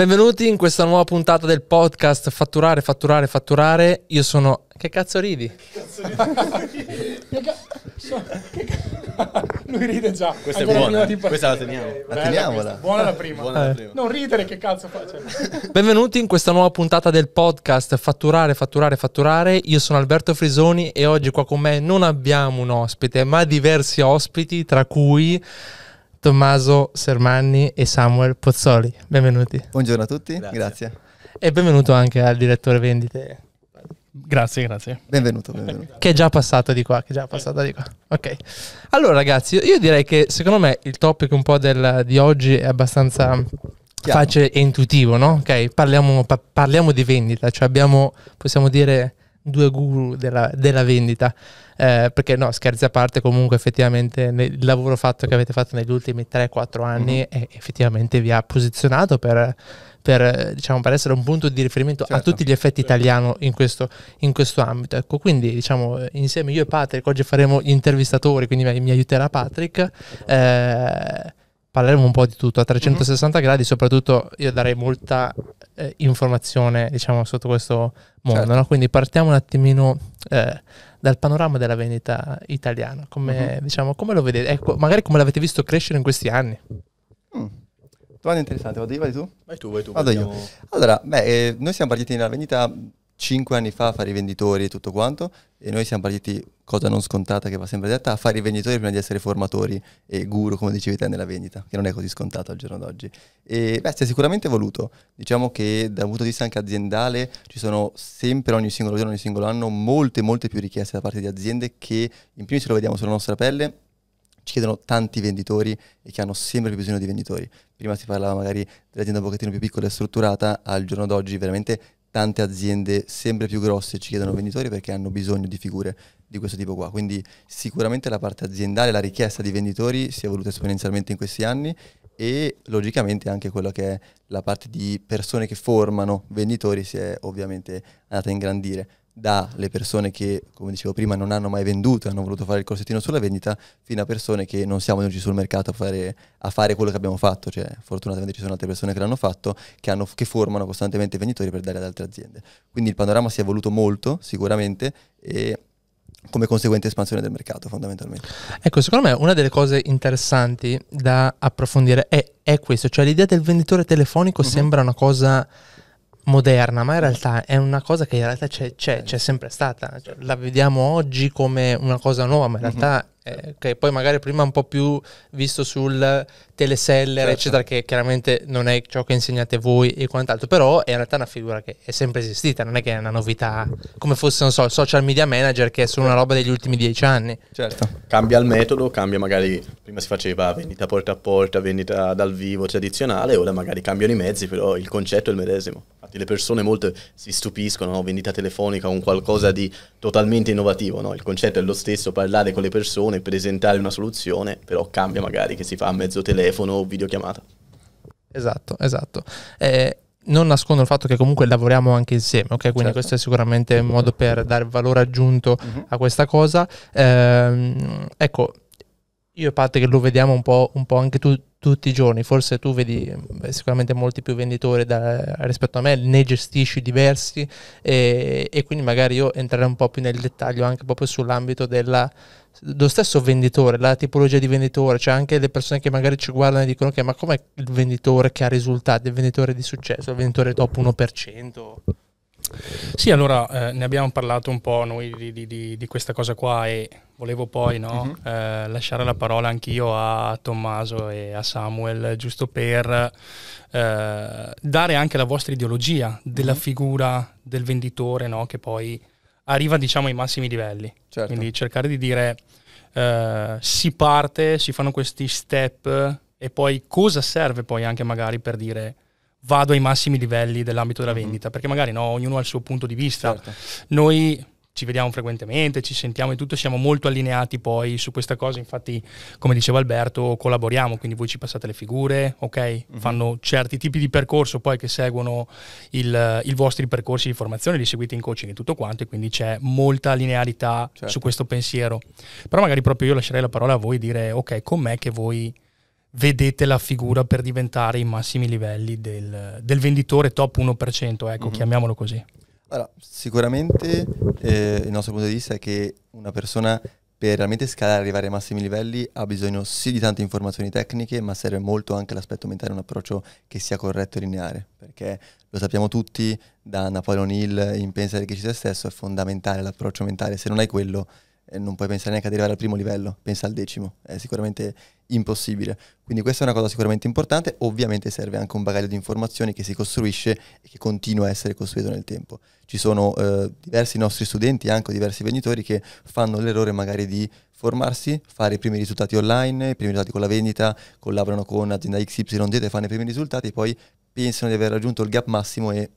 Benvenuti in questa nuova puntata del podcast Fatturare, Fatturare, Fatturare. Io sono... Che cazzo ridi? Che cazzo ridi? Lui ride già. Questa è buona. Questa la teniamo. la teniamola. Buona la prima. Buona la eh. prima. Non ridere, che cazzo faccio. Benvenuti in questa nuova puntata del podcast Fatturare, Fatturare, Fatturare. Io sono Alberto Frisoni e oggi qua con me non abbiamo un ospite, ma diversi ospiti, tra cui Tommaso Sermanni e Samuel Pozzoli. Benvenuti. Buongiorno a tutti, grazie. grazie. E benvenuto anche al direttore vendite. Grazie, grazie. Benvenuto, benvenuto. Che è già passato di qua, che è già passato di qua. Ok. Allora ragazzi, io direi che secondo me il topic un po' del, di oggi è abbastanza Chiaro. facile e intuitivo, no? Ok, parliamo, pa- parliamo di vendita, cioè abbiamo, possiamo dire, due guru della, della vendita eh, perché no, scherzi a parte, comunque effettivamente il lavoro fatto che avete fatto negli ultimi 3-4 anni mm-hmm. è, effettivamente vi ha posizionato per, per, diciamo, per, essere un punto di riferimento certo. a tutti gli effetti certo. italiano in questo, in questo ambito. Ecco, quindi diciamo, insieme io e Patrick, oggi faremo gli intervistatori, quindi mi, mi aiuterà Patrick. Eh, parleremo un po' di tutto a 360 mm-hmm. gradi, soprattutto io darei molta eh, informazione, diciamo, sotto questo mondo. Certo. No? Quindi partiamo un attimino eh, dal panorama della vendita italiana? Come, uh-huh. diciamo, come lo vedete? Ecco, magari come l'avete visto crescere in questi anni? Mm. Domanda interessante, vado io, vai tu? Vai tu, vai tu. Vado io. Allora, beh, eh, noi siamo partiti nella vendita cinque anni fa a fare i venditori e tutto quanto e noi siamo partiti, cosa non scontata che va sempre detta, a fare i venditori prima di essere formatori e guru, come dicevi te, nella vendita, che non è così scontato al giorno d'oggi. E beh, si è sicuramente voluto. Diciamo che dal punto di vista anche aziendale ci sono sempre ogni singolo giorno, ogni singolo anno, molte, molte più richieste da parte di aziende che in primis lo vediamo sulla nostra pelle ci chiedono tanti venditori e che hanno sempre più bisogno di venditori. Prima si parlava magari dell'azienda un pochettino più piccola e strutturata, al giorno d'oggi veramente tante aziende sempre più grosse ci chiedono venditori perché hanno bisogno di figure di questo tipo qua. Quindi sicuramente la parte aziendale, la richiesta di venditori si è evoluta esponenzialmente in questi anni e logicamente anche quella che è la parte di persone che formano venditori si è ovviamente andata a ingrandire dalle persone che, come dicevo prima, non hanno mai venduto, hanno voluto fare il corsettino sulla vendita, fino a persone che non siamo venuti sul mercato a fare, a fare, quello che abbiamo fatto. Cioè, fortunatamente ci sono altre persone che l'hanno fatto, che, hanno, che formano costantemente venditori per dare ad altre aziende. Quindi il panorama si è evoluto molto, sicuramente, e come conseguente espansione del mercato fondamentalmente. Ecco, secondo me una delle cose interessanti da approfondire è, è questo, cioè l'idea del venditore telefonico mm-hmm. sembra una cosa moderna, ma in realtà è una cosa che in realtà c'è, c'è, c'è sempre stata. Cioè, la vediamo oggi come una cosa nuova, ma in mhm. realtà mm-hmm. è, okay, poi magari prima un po' più visto sul teleseller, certo. eccetera, che chiaramente non è ciò che insegnate voi e quant'altro, però è in realtà una figura che è sempre esistita, non è che è una novità, come fosse, non so, il social media manager che è solo una roba degli ultimi dieci anni. Certo, cambia il metodo, cambia magari, prima si faceva vendita porta a porta, vendita dal vivo tradizionale, ora magari cambiano i mezzi, però il concetto è il medesimo. Infatti le persone molte si stupiscono, no? vendita telefonica, un qualcosa di totalmente innovativo, no? il concetto è lo stesso, parlare con le persone, presentare una soluzione, però cambia magari che si fa a mezzo telefono telefono o videochiamata. Esatto, esatto. Eh, non nascondo il fatto che comunque lavoriamo anche insieme, ok? Quindi certo. questo è sicuramente un modo per dare valore aggiunto mm-hmm. a questa cosa. Eh, ecco, io a parte che lo vediamo un po', un po anche tu, tutti i giorni, forse tu vedi beh, sicuramente molti più venditori da, rispetto a me, ne gestisci diversi e, e quindi magari io entrerei un po' più nel dettaglio anche proprio sull'ambito della lo stesso venditore, la tipologia di venditore, cioè anche le persone che magari ci guardano e dicono che ma com'è il venditore che ha risultati, il venditore di successo, il venditore top 1%? Sì, allora eh, ne abbiamo parlato un po' noi di, di, di, di questa cosa qua e volevo poi no, uh-huh. eh, lasciare la parola anch'io a Tommaso e a Samuel, giusto per eh, dare anche la vostra ideologia della uh-huh. figura del venditore no, che poi arriva diciamo ai massimi livelli. Certo. Quindi cercare di dire eh, si parte, si fanno questi step e poi cosa serve poi anche magari per dire vado ai massimi livelli dell'ambito della mhm. vendita, mm-hmm. perché magari no, ognuno ha il suo punto di vista. Certo. Noi ci vediamo frequentemente, ci sentiamo e tutto, siamo molto allineati poi su questa cosa, infatti come diceva Alberto collaboriamo, quindi voi ci passate le figure, ok? Mm-hmm. Fanno certi tipi di percorso poi che seguono i vostri percorsi di formazione, li seguite in coaching e tutto quanto e quindi c'è molta linearità certo. su questo pensiero. Però magari proprio io lascerei la parola a voi dire ok, com'è che voi vedete la figura per diventare i massimi livelli del, del venditore top 1%, ecco, mm-hmm. chiamiamolo così. Allora, sicuramente eh, il nostro punto di vista è che una persona per realmente scalare e arrivare ai massimi livelli ha bisogno sì di tante informazioni tecniche, ma serve molto anche l'aspetto mentale, un approccio che sia corretto e lineare, perché lo sappiamo tutti, da Napoleon Hill in Pensare che ci sia stesso è fondamentale l'approccio mentale, se non hai quello non puoi pensare neanche ad arrivare al primo livello, pensa al decimo, è sicuramente impossibile. Quindi questa è una cosa sicuramente importante, ovviamente serve anche un bagaglio di informazioni che si costruisce e che continua a essere costruito nel tempo. Ci sono eh, diversi nostri studenti, anche diversi venditori che fanno l'errore magari di formarsi, fare i primi risultati online, i primi risultati con la vendita, collaborano con azienda XYZ e fanno i primi risultati, poi pensano di aver raggiunto il gap massimo e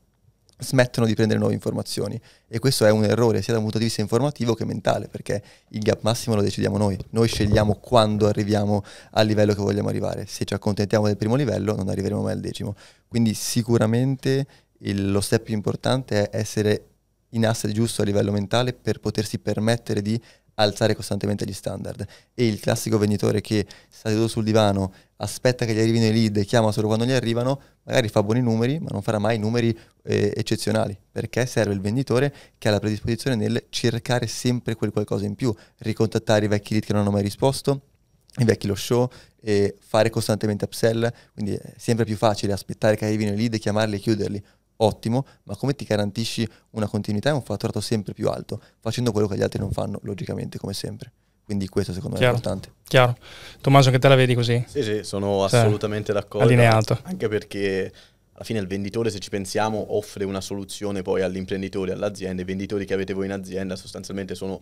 smettono di prendere nuove informazioni e questo è un errore sia da un punto di vista informativo che mentale perché il gap massimo lo decidiamo noi, noi scegliamo quando arriviamo al livello che vogliamo arrivare, se ci accontentiamo del primo livello non arriveremo mai al decimo, quindi sicuramente il, lo step più importante è essere in asset giusto a livello mentale per potersi permettere di alzare costantemente gli standard. E il classico venditore che sta seduto sul divano, aspetta che gli arrivino i lead e chiama solo quando gli arrivano, magari fa buoni numeri, ma non farà mai numeri eh, eccezionali, perché serve il venditore che ha la predisposizione nel cercare sempre quel qualcosa in più, ricontattare i vecchi lead che non hanno mai risposto, i vecchi lo show, e fare costantemente upsell, quindi è sempre più facile aspettare che arrivino i lead, chiamarli e chiuderli, ottimo, ma come ti garantisci una continuità e un fatturato sempre più alto, facendo quello che gli altri non fanno, logicamente, come sempre. Quindi questo secondo chiaro, me è importante. Chiaro. Tommaso, che te la vedi così? Sì, sì, sono cioè, assolutamente d'accordo. Allineato. Anche perché alla fine il venditore, se ci pensiamo, offre una soluzione poi all'imprenditore, all'azienda. I venditori che avete voi in azienda sostanzialmente sono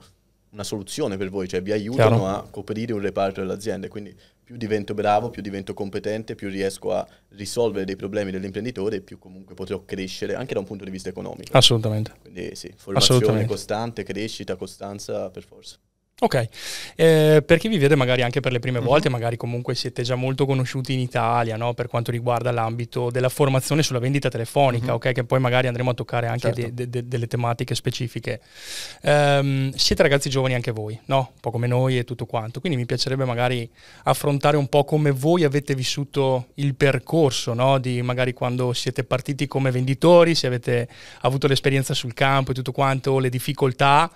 una soluzione per voi, cioè vi aiutano chiaro. a coprire un reparto dell'azienda. Quindi più divento bravo, più divento competente, più riesco a risolvere dei problemi dell'imprenditore, più comunque potrò crescere anche da un punto di vista economico. Assolutamente. Quindi sì, formazione Assolutamente. costante, crescita, costanza per forza. Ok, eh, per chi vi vede magari anche per le prime mm-hmm. volte, magari comunque siete già molto conosciuti in Italia no? per quanto riguarda l'ambito della formazione sulla vendita telefonica, mm-hmm. ok? che poi magari andremo a toccare anche certo. de- de- de- delle tematiche specifiche. Um, siete ragazzi giovani anche voi, no? un po' come noi e tutto quanto, quindi mi piacerebbe magari affrontare un po' come voi avete vissuto il percorso, no? di magari quando siete partiti come venditori, se avete avuto l'esperienza sul campo e tutto quanto, le difficoltà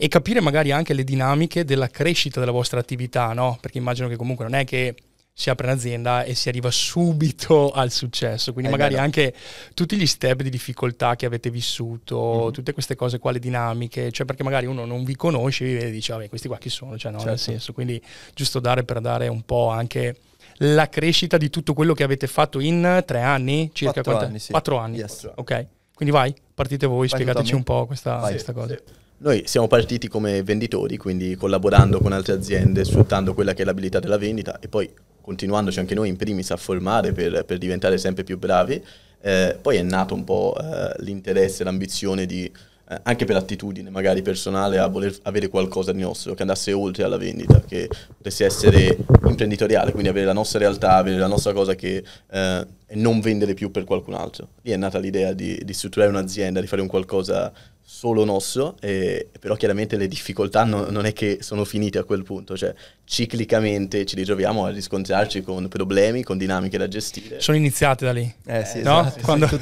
e capire magari anche le dinamiche della crescita della vostra attività, no? Perché immagino che comunque non è che si apre un'azienda e si arriva subito al successo, quindi è eh, magari bello. anche tutti gli step di difficoltà che avete vissuto, mm-hmm. tutte queste cose qua, le dinamiche, cioè perché magari uno non vi conosce e vi vede e dice, vabbè, ah, questi qua chi sono, cioè no, certo. nel senso, quindi giusto dare per dare un po' anche la crescita di tutto quello che avete fatto in tre anni, circa quattro anni. Sì. Quattro anni. Yes. Ok, quindi vai, partite voi, Partito spiegateci un po' questa, questa cosa. Sì. Noi siamo partiti come venditori, quindi collaborando con altre aziende, sfruttando quella che è l'abilità della vendita e poi continuandoci anche noi in primis a formare per, per diventare sempre più bravi. Eh, poi è nato un po' eh, l'interesse, l'ambizione di, eh, anche per attitudine magari personale, a voler avere qualcosa di nostro, che andasse oltre alla vendita, che potesse essere imprenditoriale, quindi avere la nostra realtà, avere la nostra cosa che eh, e non vendere più per qualcun altro. Lì è nata l'idea di, di strutturare un'azienda, di fare un qualcosa solo un eh, però chiaramente le difficoltà no, non è che sono finite a quel punto, cioè ciclicamente ci ritroviamo a riscontrarci con problemi, con dinamiche da gestire. Sono iniziate da lì, eh, sì, no? Esatto, quando, sì,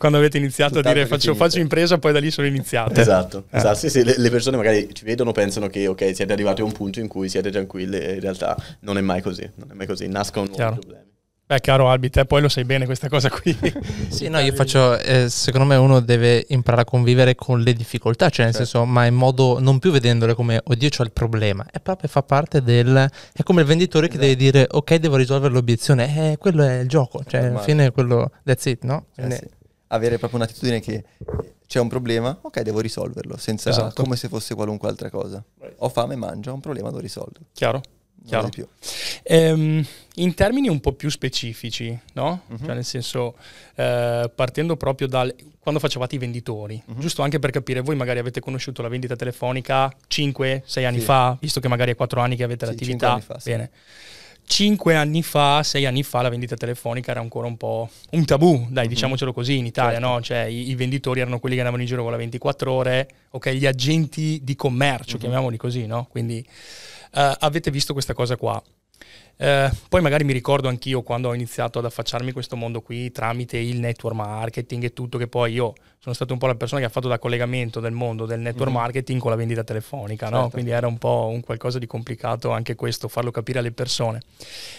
quando, avete iniziato tutt'altro a dire faccio, faccio, impresa, poi da lì sono iniziate. Esatto, eh. esatto sì, le, le, persone magari ci vedono, pensano che ok siete arrivati a un punto in cui siete tranquilli, in realtà non è mai così, non è mai così, nascono nuovi problemi. Beh, caro Albi, te poi lo sai bene questa cosa qui. sì, no, cioè, io eh, faccio, eh, secondo me uno deve imparare a convivere con le difficoltà, cioè nel certo. senso, ma in modo, non più vedendole come, oddio c'ho il problema, è proprio fa parte del, è come il venditore esatto. che deve esatto. dire, ok devo risolvere l'obiezione, eh, quello è il gioco, cioè alla fine è quello, that's it, no? Eh, Quindi, eh sì. Avere proprio un'attitudine che c'è un problema, ok devo risolverlo, senza esatto. come se fosse qualunque altra cosa. Ho fame, mangio, ho un problema, devo risolverlo. Chiaro. Chiaro. Ehm, in termini un po' più specifici, no? Uh-huh. Cioè nel senso, eh, partendo proprio dal quando facevate i venditori, uh-huh. giusto anche per capire, voi magari avete conosciuto la vendita telefonica 5-6 anni sì. fa, visto che magari è 4 anni che avete sì, l'attività. 5 anni fa, sì. Bene. 5 anni fa, 6 anni fa la vendita telefonica era ancora un po' un tabù, dai, mm diciamocelo così, in Italia, certo. no? Cioè i, i, venditori erano quelli che andavano in giro con la 24 ore, ok, gli agenti di commercio, mm-hmm. chiamiamoli così, no? Quindi uh, avete visto questa cosa qua. Uh, poi magari mi ricordo anch'io quando ho iniziato ad affacciarmi questo mondo qui tramite il network marketing e tutto, che poi io sono stato un po' la persona che ha fatto da collegamento del mondo del network mm-hmm. marketing con la vendita telefonica, certo. no? quindi era un po' un qualcosa di complicato anche questo, farlo capire alle persone.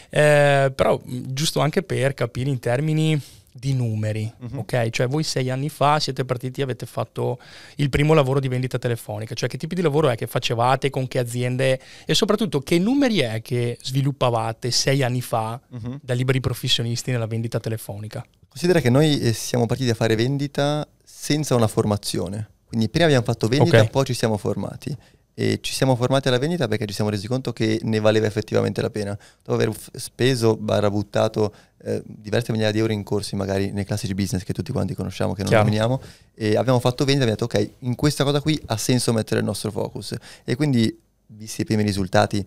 Eh, però giusto anche per capire in termini di numeri, uh-huh. ok? Cioè voi sei anni fa siete partiti e avete fatto il primo lavoro di vendita telefonica, cioè che tipi di lavoro è che facevate, con che aziende e soprattutto che numeri è che sviluppavate sei anni fa uh-huh. da liberi professionisti nella vendita telefonica? Considera che noi eh, siamo partiti a fare vendita senza una formazione, quindi prima abbiamo fatto vendita, okay. poi ci siamo formati e ci siamo formati alla vendita perché ci siamo resi conto che ne valeva effettivamente la pena. Dopo aver speso, barra buttato eh, diverse migliaia di euro in corsi, magari nei classici business che tutti quanti conosciamo, che non Chiaro. nominiamo, e abbiamo fatto vendita e abbiamo detto ok, in questa cosa qui ha senso mettere il nostro focus. E quindi, visti i primi risultati,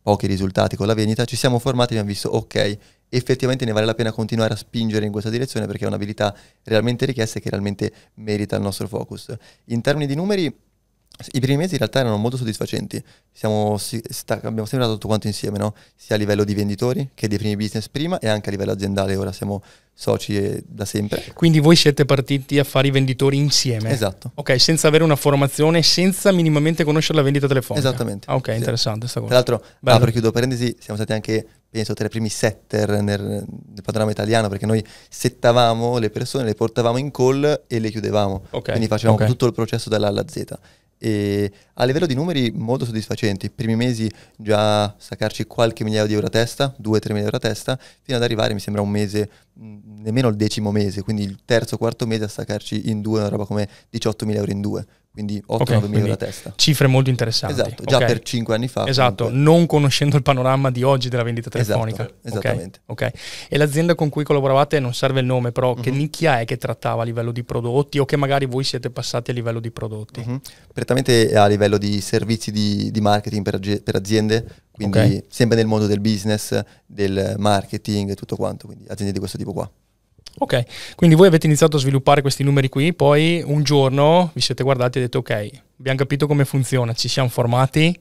pochi risultati con la vendita, ci siamo formati e abbiamo visto ok, effettivamente ne vale la pena continuare a spingere in questa direzione perché è un'abilità realmente richiesta e che realmente merita il nostro focus. In termini di numeri i primi mesi in realtà erano molto soddisfacenti, Siamo, si, sta, abbiamo sempre dato tutto quanto insieme, no? sia a livello di venditori che dei primi business prima e anche a livello aziendale, ora siamo soci eh, da sempre. Quindi voi siete partiti a fare i venditori insieme? Esatto. Ok, senza avere una formazione, senza minimamente conoscere la vendita telefonica? Esattamente. Ah, ok, sì. interessante questa cosa. Tra l'altro, ah, Bello. apro ah, chiudo parentesi, siamo stati anche, penso, tra i primi setter nel, nel panorama italiano, perché noi settavamo le persone, le portavamo in call e le chiudevamo. Okay. Quindi facevamo okay. tutto il processo dall'A alla Z e a livello di numeri molto soddisfacenti, I primi mesi già staccarci qualche migliaio di euro a testa, 2-3 mila euro a testa, fino ad arrivare mi sembra un mese, nemmeno il decimo mese, quindi il terzo quarto mese a staccarci in due una roba come 18 mila euro in due, quindi 8-9 okay, mila la testa. Cifre molto interessanti. Esatto, già per 5 anni fa. Esatto, comunque. non conoscendo il panorama di oggi della vendita esatto, telefonica. Esatto, esattamente. Okay. E l'azienda con cui collaboravate, non serve il nome, però mm-hmm. che mhm. nicchia è che trattava a livello di prodotti o che magari voi siete passati a livello di prodotti? Mm-hmm. Prettamente a livello di servizi di, di marketing per, per, aziende, quindi sempre nel mondo del business, del marketing e tutto quanto, quindi aziende di questo tipo qua. Ok, quindi voi avete iniziato a sviluppare questi numeri qui, poi un giorno vi siete guardati e detto ok, abbiamo capito come funziona, ci siamo formati,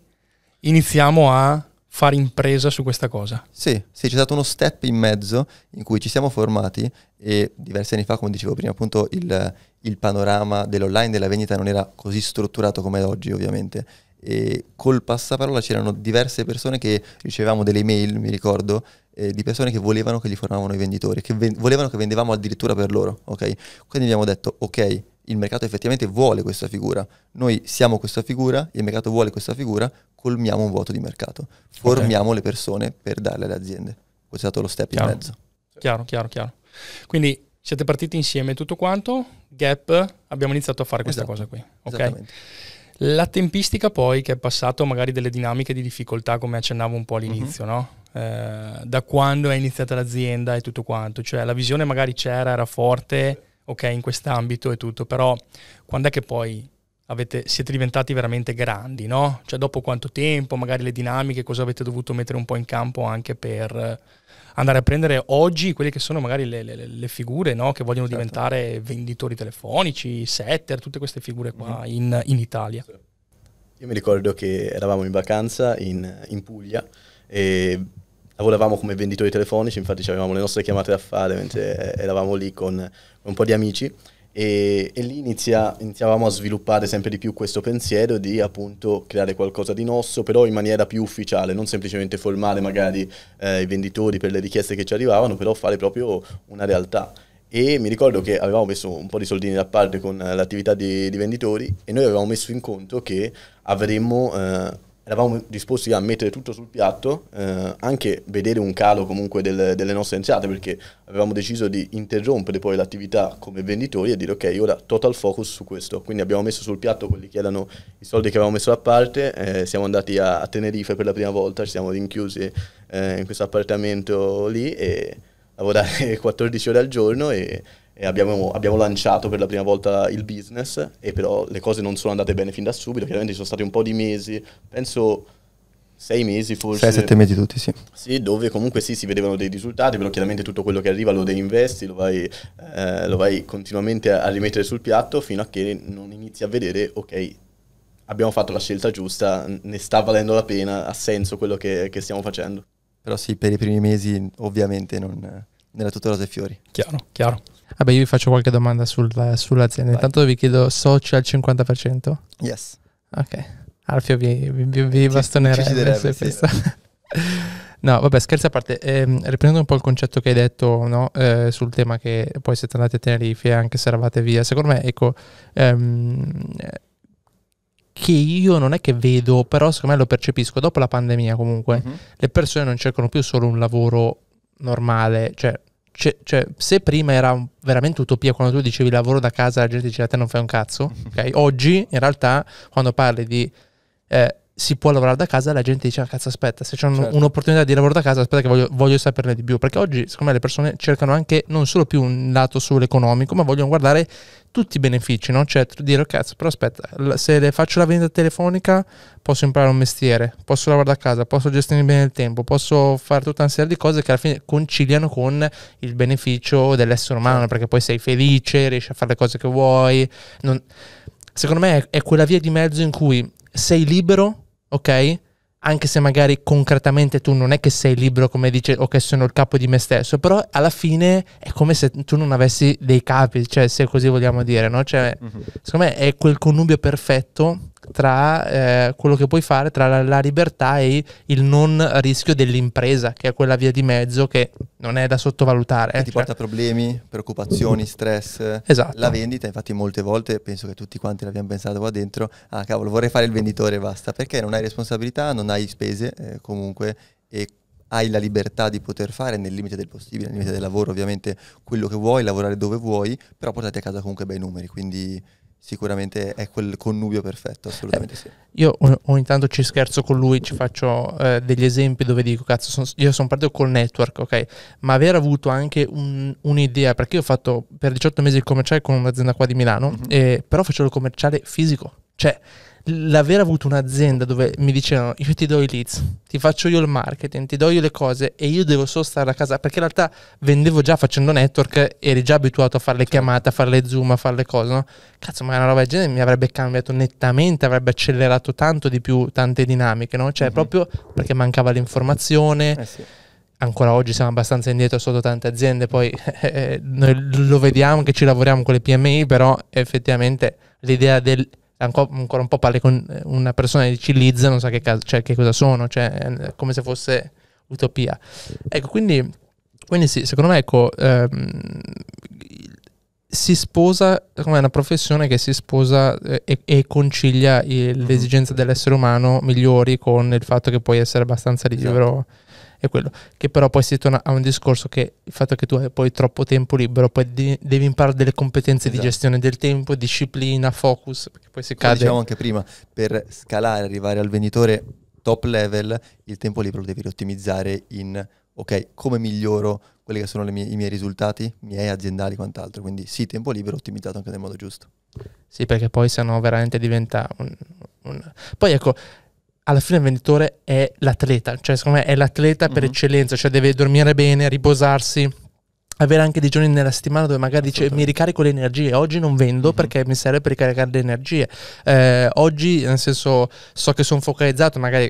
iniziamo a fare impresa su questa cosa. Sì, sì, c'è stato uno step in mezzo in cui ci siamo formati e diversi anni fa, come dicevo prima, appunto il, il panorama dell'online della vendita non era così strutturato come è oggi, ovviamente e col passaparola c'erano diverse persone che ricevevamo delle email, mi ricordo, eh, di persone che volevano che gli formavano i venditori, che ven- volevano che vendevamo addirittura per loro, ok? Quindi abbiamo detto, ok, il mercato effettivamente vuole questa figura, noi siamo questa figura, il mercato vuole questa figura, colmiamo un vuoto di mercato, formiamo okay. le persone per darle alle aziende. Questo è stato lo step chiaro. in mezzo. Chiaro, chiaro, chiaro. Quindi siete partiti insieme tutto quanto, gap, abbiamo iniziato a fare questa esatto. cosa qui, ok? Esattamente. La tempistica poi che è passato magari delle dinamiche di difficoltà come accennavo un po' all'inizio, mm-hmm. no? eh, da quando è iniziata l'azienda e tutto quanto, cioè la visione magari c'era, era forte, ok, in quest'ambito e tutto, però quando è che poi avete, siete diventati veramente grandi, no? Cioè dopo quanto tempo, magari le dinamiche, cosa avete dovuto mettere un po' in campo anche per andare a prendere oggi quelle che sono magari le, le, le figure no? che vogliono certo. diventare venditori telefonici, setter, tutte queste figure qua mm-hmm. in, in, Italia. Io mi ricordo che eravamo in vacanza in, in Puglia e lavoravamo come venditori telefonici, infatti avevamo le nostre chiamate da fare mentre eravamo lì con un po' di amici e, e lì inizia, iniziavamo a sviluppare sempre di più questo pensiero di appunto creare qualcosa di nostro, però in maniera più ufficiale, non semplicemente formare magari eh, i venditori per le richieste che ci arrivavano, però fare proprio una realtà e mi ricordo che avevamo messo un po' di soldini da parte con eh, l'attività di, di venditori e noi avevamo messo in conto che avremmo eh, eravamo disposti a mettere tutto sul piatto, eh, anche vedere un calo comunque del, delle nostre entrate, perché avevamo deciso di interrompere poi l'attività come venditori e dire ok, ora total focus su questo. Quindi abbiamo messo sul piatto quelli che erano i soldi che avevamo messo da parte, eh, siamo andati a, a, Tenerife per la prima volta, ci siamo rinchiusi eh, in questo appartamento lì e lavorare 14 ore al giorno e Abbiamo, abbiamo, lanciato per la prima volta il business e però le cose non sono andate bene fin da subito, chiaramente ci sono stati un po' di mesi, penso sei mesi forse. Sei, sette mesi tutti, sì. Sì, dove comunque sì, si vedevano dei risultati, però chiaramente tutto quello che arriva lo reinvesti, lo vai, eh, lo vai continuamente a rimettere sul piatto fino a che non inizi a vedere, ok, abbiamo fatto la scelta giusta, ne sta valendo la pena, ha senso quello che, che stiamo facendo. Però sì, per i primi mesi ovviamente non... Nella tutela e fiori. Chiaro, chiaro. Vabbè, io vi faccio qualche domanda sul, sull'azienda. Vai. Intanto vi chiedo socio al 50%? Yes. Ok. Alfio vi, vi, vi bastonerà. Sì. no, vabbè, scherzi a parte. Eh, riprendendo un po' il concetto che hai detto no? eh, sul tema che poi siete andati a Tenerife anche se eravate via, secondo me, ecco, ehm, che io non è che vedo, però secondo me lo percepisco. Dopo la pandemia comunque, mm-hmm. le persone non cercano più solo un lavoro normale, cioè cioè, cioè, se prima era veramente utopia quando tu dicevi lavoro da casa, la gente diceva te non fai un cazzo, okay? oggi in realtà quando parli di eh, si può lavorare da casa, la gente dice: ah, Cazzo, aspetta, se c'è un, certo. un'opportunità di lavoro da casa, aspetta, che voglio, voglio, saperne di più. Perché oggi, secondo me, le persone cercano anche non solo più un lato sull'economico, ma vogliono guardare tutti i benefici, no? Cioè, dire: Cazzo, però aspetta, se faccio la vendita telefonica, posso imparare un mestiere, posso lavorare da casa, posso gestire bene il tempo, posso fare tutta una serie di cose che alla fine conciliano con il beneficio dell'essere umano, certo. perché poi sei felice, riesci a fare le cose che vuoi. Non... Secondo me è quella via di mezzo in cui sei libero ok? Anche se magari concretamente tu non è che sei libero, come dice, o che sono il capo di me stesso, però alla fine è come se tu non avessi dei capi, cioè se così vogliamo dire, no? Cioè, mm-hmm. secondo me è quel connubio perfetto tra eh, quello che puoi fare tra la, la, libertà e il non rischio dell'impresa, che è quella via di mezzo che non è da sottovalutare. Che eh, ti cioè porta problemi, preoccupazioni, stress. Esatto. La vendita, infatti molte volte penso che tutti quanti l'abbiamo pensato qua dentro, ah cavolo vorrei fare il venditore e basta, perché non hai responsabilità, non hai spese eh, comunque e hai la libertà di poter fare nel limite del possibile, nel limite del lavoro ovviamente quello che vuoi, lavorare dove vuoi, però portati a casa comunque bei numeri, quindi sicuramente è quel connubio perfetto, eh, assolutamente eh, sì. Io ogni tanto ci scherzo con lui, ci faccio eh, degli esempi dove dico, cazzo, son, io sono partito col network, ok? Ma aver avuto anche un, un'idea, perché io ho fatto per 18 mesi il commerciale con un'azienda qua di Milano, mm-hmm. eh, però facevo il commerciale fisico, cioè l'aver avuto un'azienda dove mi dicevano io ti do i leads, ti faccio io il marketing, ti do io le cose e io devo solo stare a casa perché in realtà vendevo già facendo network, eri già abituato a fare le certo. chiamate, a fare le zoom, a fare le cose, no? Cazzo, ma una roba del genere mi avrebbe cambiato nettamente, avrebbe accelerato tanto di più tante dinamiche, no? Cioè mm-hmm. proprio perché mancava l'informazione. Eh sì ancora oggi siamo abbastanza indietro sotto tante aziende, poi eh, noi lo vediamo che ci lavoriamo con le PMI, però effettivamente l'idea del ancora un po' parli con eh, una persona che ci Liz, non sa che, caso, cioè, che cosa sono, cioè, come se fosse utopia. Ecco, quindi, quindi sì, secondo me ecco, ehm, si sposa, come una professione che si sposa eh, e, e concilia mm-hmm. l'esigenza dell'essere umano migliori con il fatto che puoi essere abbastanza libero. Esatto è quello. Che però poi si torna a un discorso che il fatto che tu hai poi troppo tempo libero, poi di, devi imparare delle competenze esatto. di gestione del tempo, disciplina, focus, perché poi si Come cade. Diciamo anche prima, per scalare, arrivare al venditore top level, il tempo libero lo devi ottimizzare in ok, come miglioro quelli che sono mie, i miei risultati, miei aziendali quant'altro. Quindi sì, tempo libero ottimizzato anche nel modo giusto. Sì, perché poi sennò veramente diventa un, un... Poi ecco, alla fine il venditore è l'atleta, cioè secondo me è l'atleta per mm-hmm. eccellenza, cioè deve dormire bene, riposarsi, avere anche dei giorni nella settimana dove magari dice mi ricarico le energie, oggi non vendo mm-hmm. perché mi serve per ricaricare le energie, eh, oggi nel senso so che sono focalizzato, magari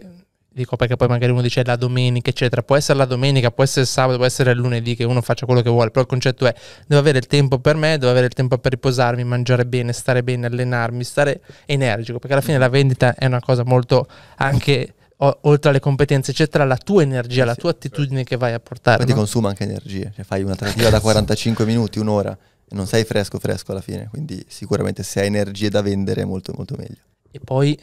dico perché poi magari uno dice la domenica, eccetera. Può essere la domenica, può essere il sabato, può essere il lunedì che uno faccia quello che vuole, però il concetto è devo avere il tempo per me, devo avere il tempo per riposarmi, mangiare bene, stare bene, allenarmi, stare energico, perché alla fine la vendita è una cosa molto anche o, oltre alle competenze, eccetera, la tua energia, sì, la tua certo. attitudine sì. che vai a portare. Poi no? ti consuma anche energie, cioè fai una trattativa da 45 minuti, un'ora e non sei fresco fresco alla fine, quindi sicuramente se hai energie da vendere è molto molto meglio. E poi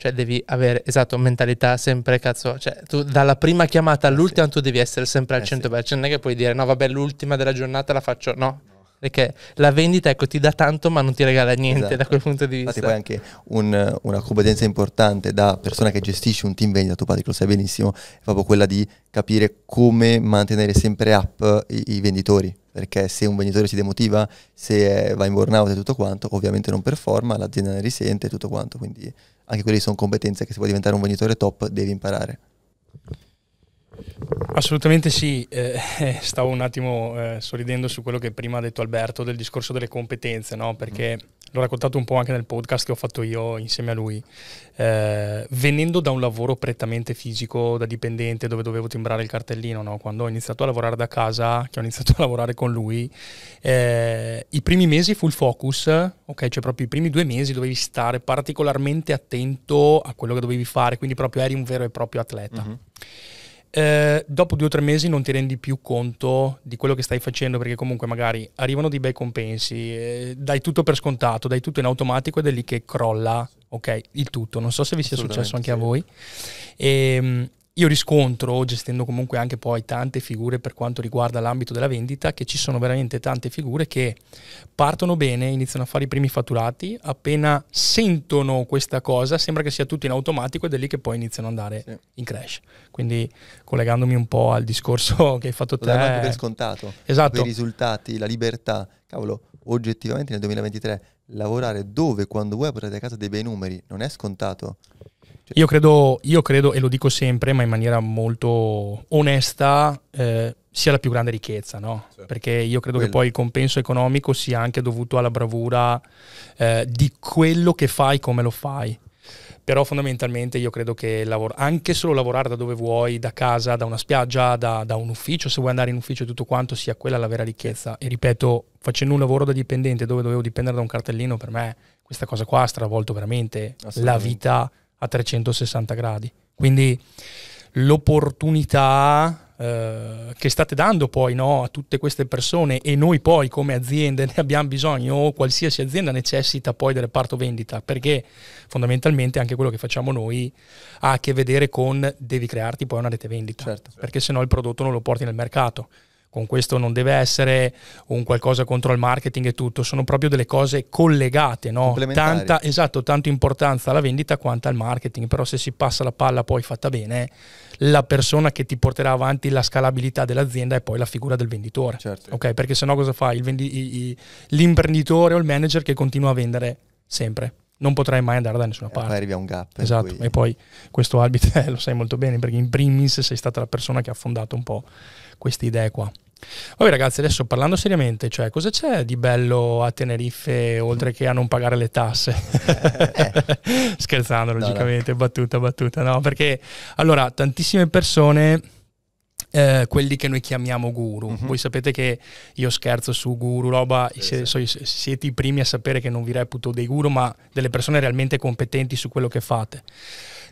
cioè devi avere, esatto, mentalità sempre cazzo, cioè tu dalla prima chiamata eh, all'ultima sì. tu devi essere sempre al 100%, eh, sì. non è che puoi dire no vabbè l'ultima della giornata la faccio, no, perché la vendita ecco, ti dà tanto ma non ti regala niente esatto. da quel punto di vista. Infatti poi anche un, una competenza importante da persona che gestisce un team vendita, tu Patrick lo sai benissimo, è proprio quella di capire come mantenere sempre up i, i venditori, perché se un venditore si demotiva, se va in burnout e tutto quanto, ovviamente non performa, l'azienda ne risente e tutto quanto, quindi anche quelle sono competenze che se vuoi diventare un venditore top devi imparare. Assolutamente sì, eh, stavo un attimo eh, sorridendo su quello che prima ha detto Alberto del discorso delle competenze, no? perché mm. l'ho raccontato un po' anche nel podcast che ho fatto io insieme a lui. Eh, venendo da un lavoro prettamente fisico, da dipendente, dove dovevo timbrare il cartellino, no? quando ho iniziato a lavorare da casa, che ho iniziato a lavorare con lui, eh, i primi mesi full focus, ok, cioè proprio i primi due mesi dovevi stare particolarmente attento a quello che dovevi fare, quindi proprio eri un vero e proprio atleta. Mm-hmm eh, dopo due o tre mesi non ti rendi più conto di quello che stai facendo perché comunque magari arrivano dei bei compensi, eh, dai tutto per scontato, dai tutto in automatico ed è lì che crolla, ok, il tutto. Non so se vi sia successo anche sì. a voi. E, ehm, io riscontro, gestendo comunque anche poi tante figure per quanto riguarda l'ambito della vendita, che ci sono veramente tante figure che partono bene, iniziano a fare i primi fatturati, appena sentono questa cosa sembra che sia tutto in automatico ed è lì che poi iniziano ad andare sì. in crash. Quindi collegandomi un po' al discorso che hai fatto te... L'hanno anche per scontato. Esatto. I risultati, la libertà. Cavolo, oggettivamente nel 2023 lavorare dove, quando vuoi, portate a casa dei bei numeri non è scontato. Io credo, io credo, e lo dico sempre, ma in maniera molto onesta, eh, sia la più grande ricchezza, no? Sì. Perché io credo quello. che poi il compenso economico sia anche dovuto alla bravura eh, di quello che fai, come lo fai. Però fondamentalmente io credo che lavor- anche solo lavorare da dove vuoi, da casa, da una spiaggia, da, da un ufficio, se vuoi andare in ufficio e tutto quanto, sia quella la vera ricchezza. E ripeto, facendo un lavoro da dipendente dove dovevo dipendere da un cartellino, per me questa cosa qua ha stravolto veramente la vita a 360 gradi. Quindi l'opportunità eh, che state dando poi no, a tutte queste persone e noi poi come aziende ne abbiamo bisogno o qualsiasi azienda necessita poi del reparto vendita perché fondamentalmente anche quello che facciamo noi ha a che vedere con devi crearti poi una rete vendita certo, certo. perché certo. se no il prodotto non lo porti nel mercato con questo non deve essere un qualcosa contro il marketing e tutto, sono proprio delle cose collegate, no? Tanta, esatto, tanto importanza alla vendita quanto al marketing, però se si passa la palla poi fatta bene, la persona che ti porterà avanti la scalabilità dell'azienda è poi la figura del venditore, certo. ok? Perché sennò cosa fa vendi- l'imprenditore o il manager che continua a vendere sempre? non potrai mai andare da nessuna parte. E poi arrivi a un gap. Esatto, cui... e poi questo albit eh, lo sai molto bene perché in primis sei stata la persona che ha fondato un po' queste idee qua. Vabbè ragazzi, adesso parlando seriamente, cioè cosa c'è di bello a Tenerife oltre che a non pagare le tasse? Eh. Scherzando logicamente, no, no. battuta, battuta, no, perché allora tantissime persone... Eh, quelli che noi chiamiamo guru. Uh-huh. Voi sapete che io scherzo su guru, roba, sì, se, sì. siete i primi a sapere che non vi reputo dei guru, ma delle persone realmente competenti su quello che fate.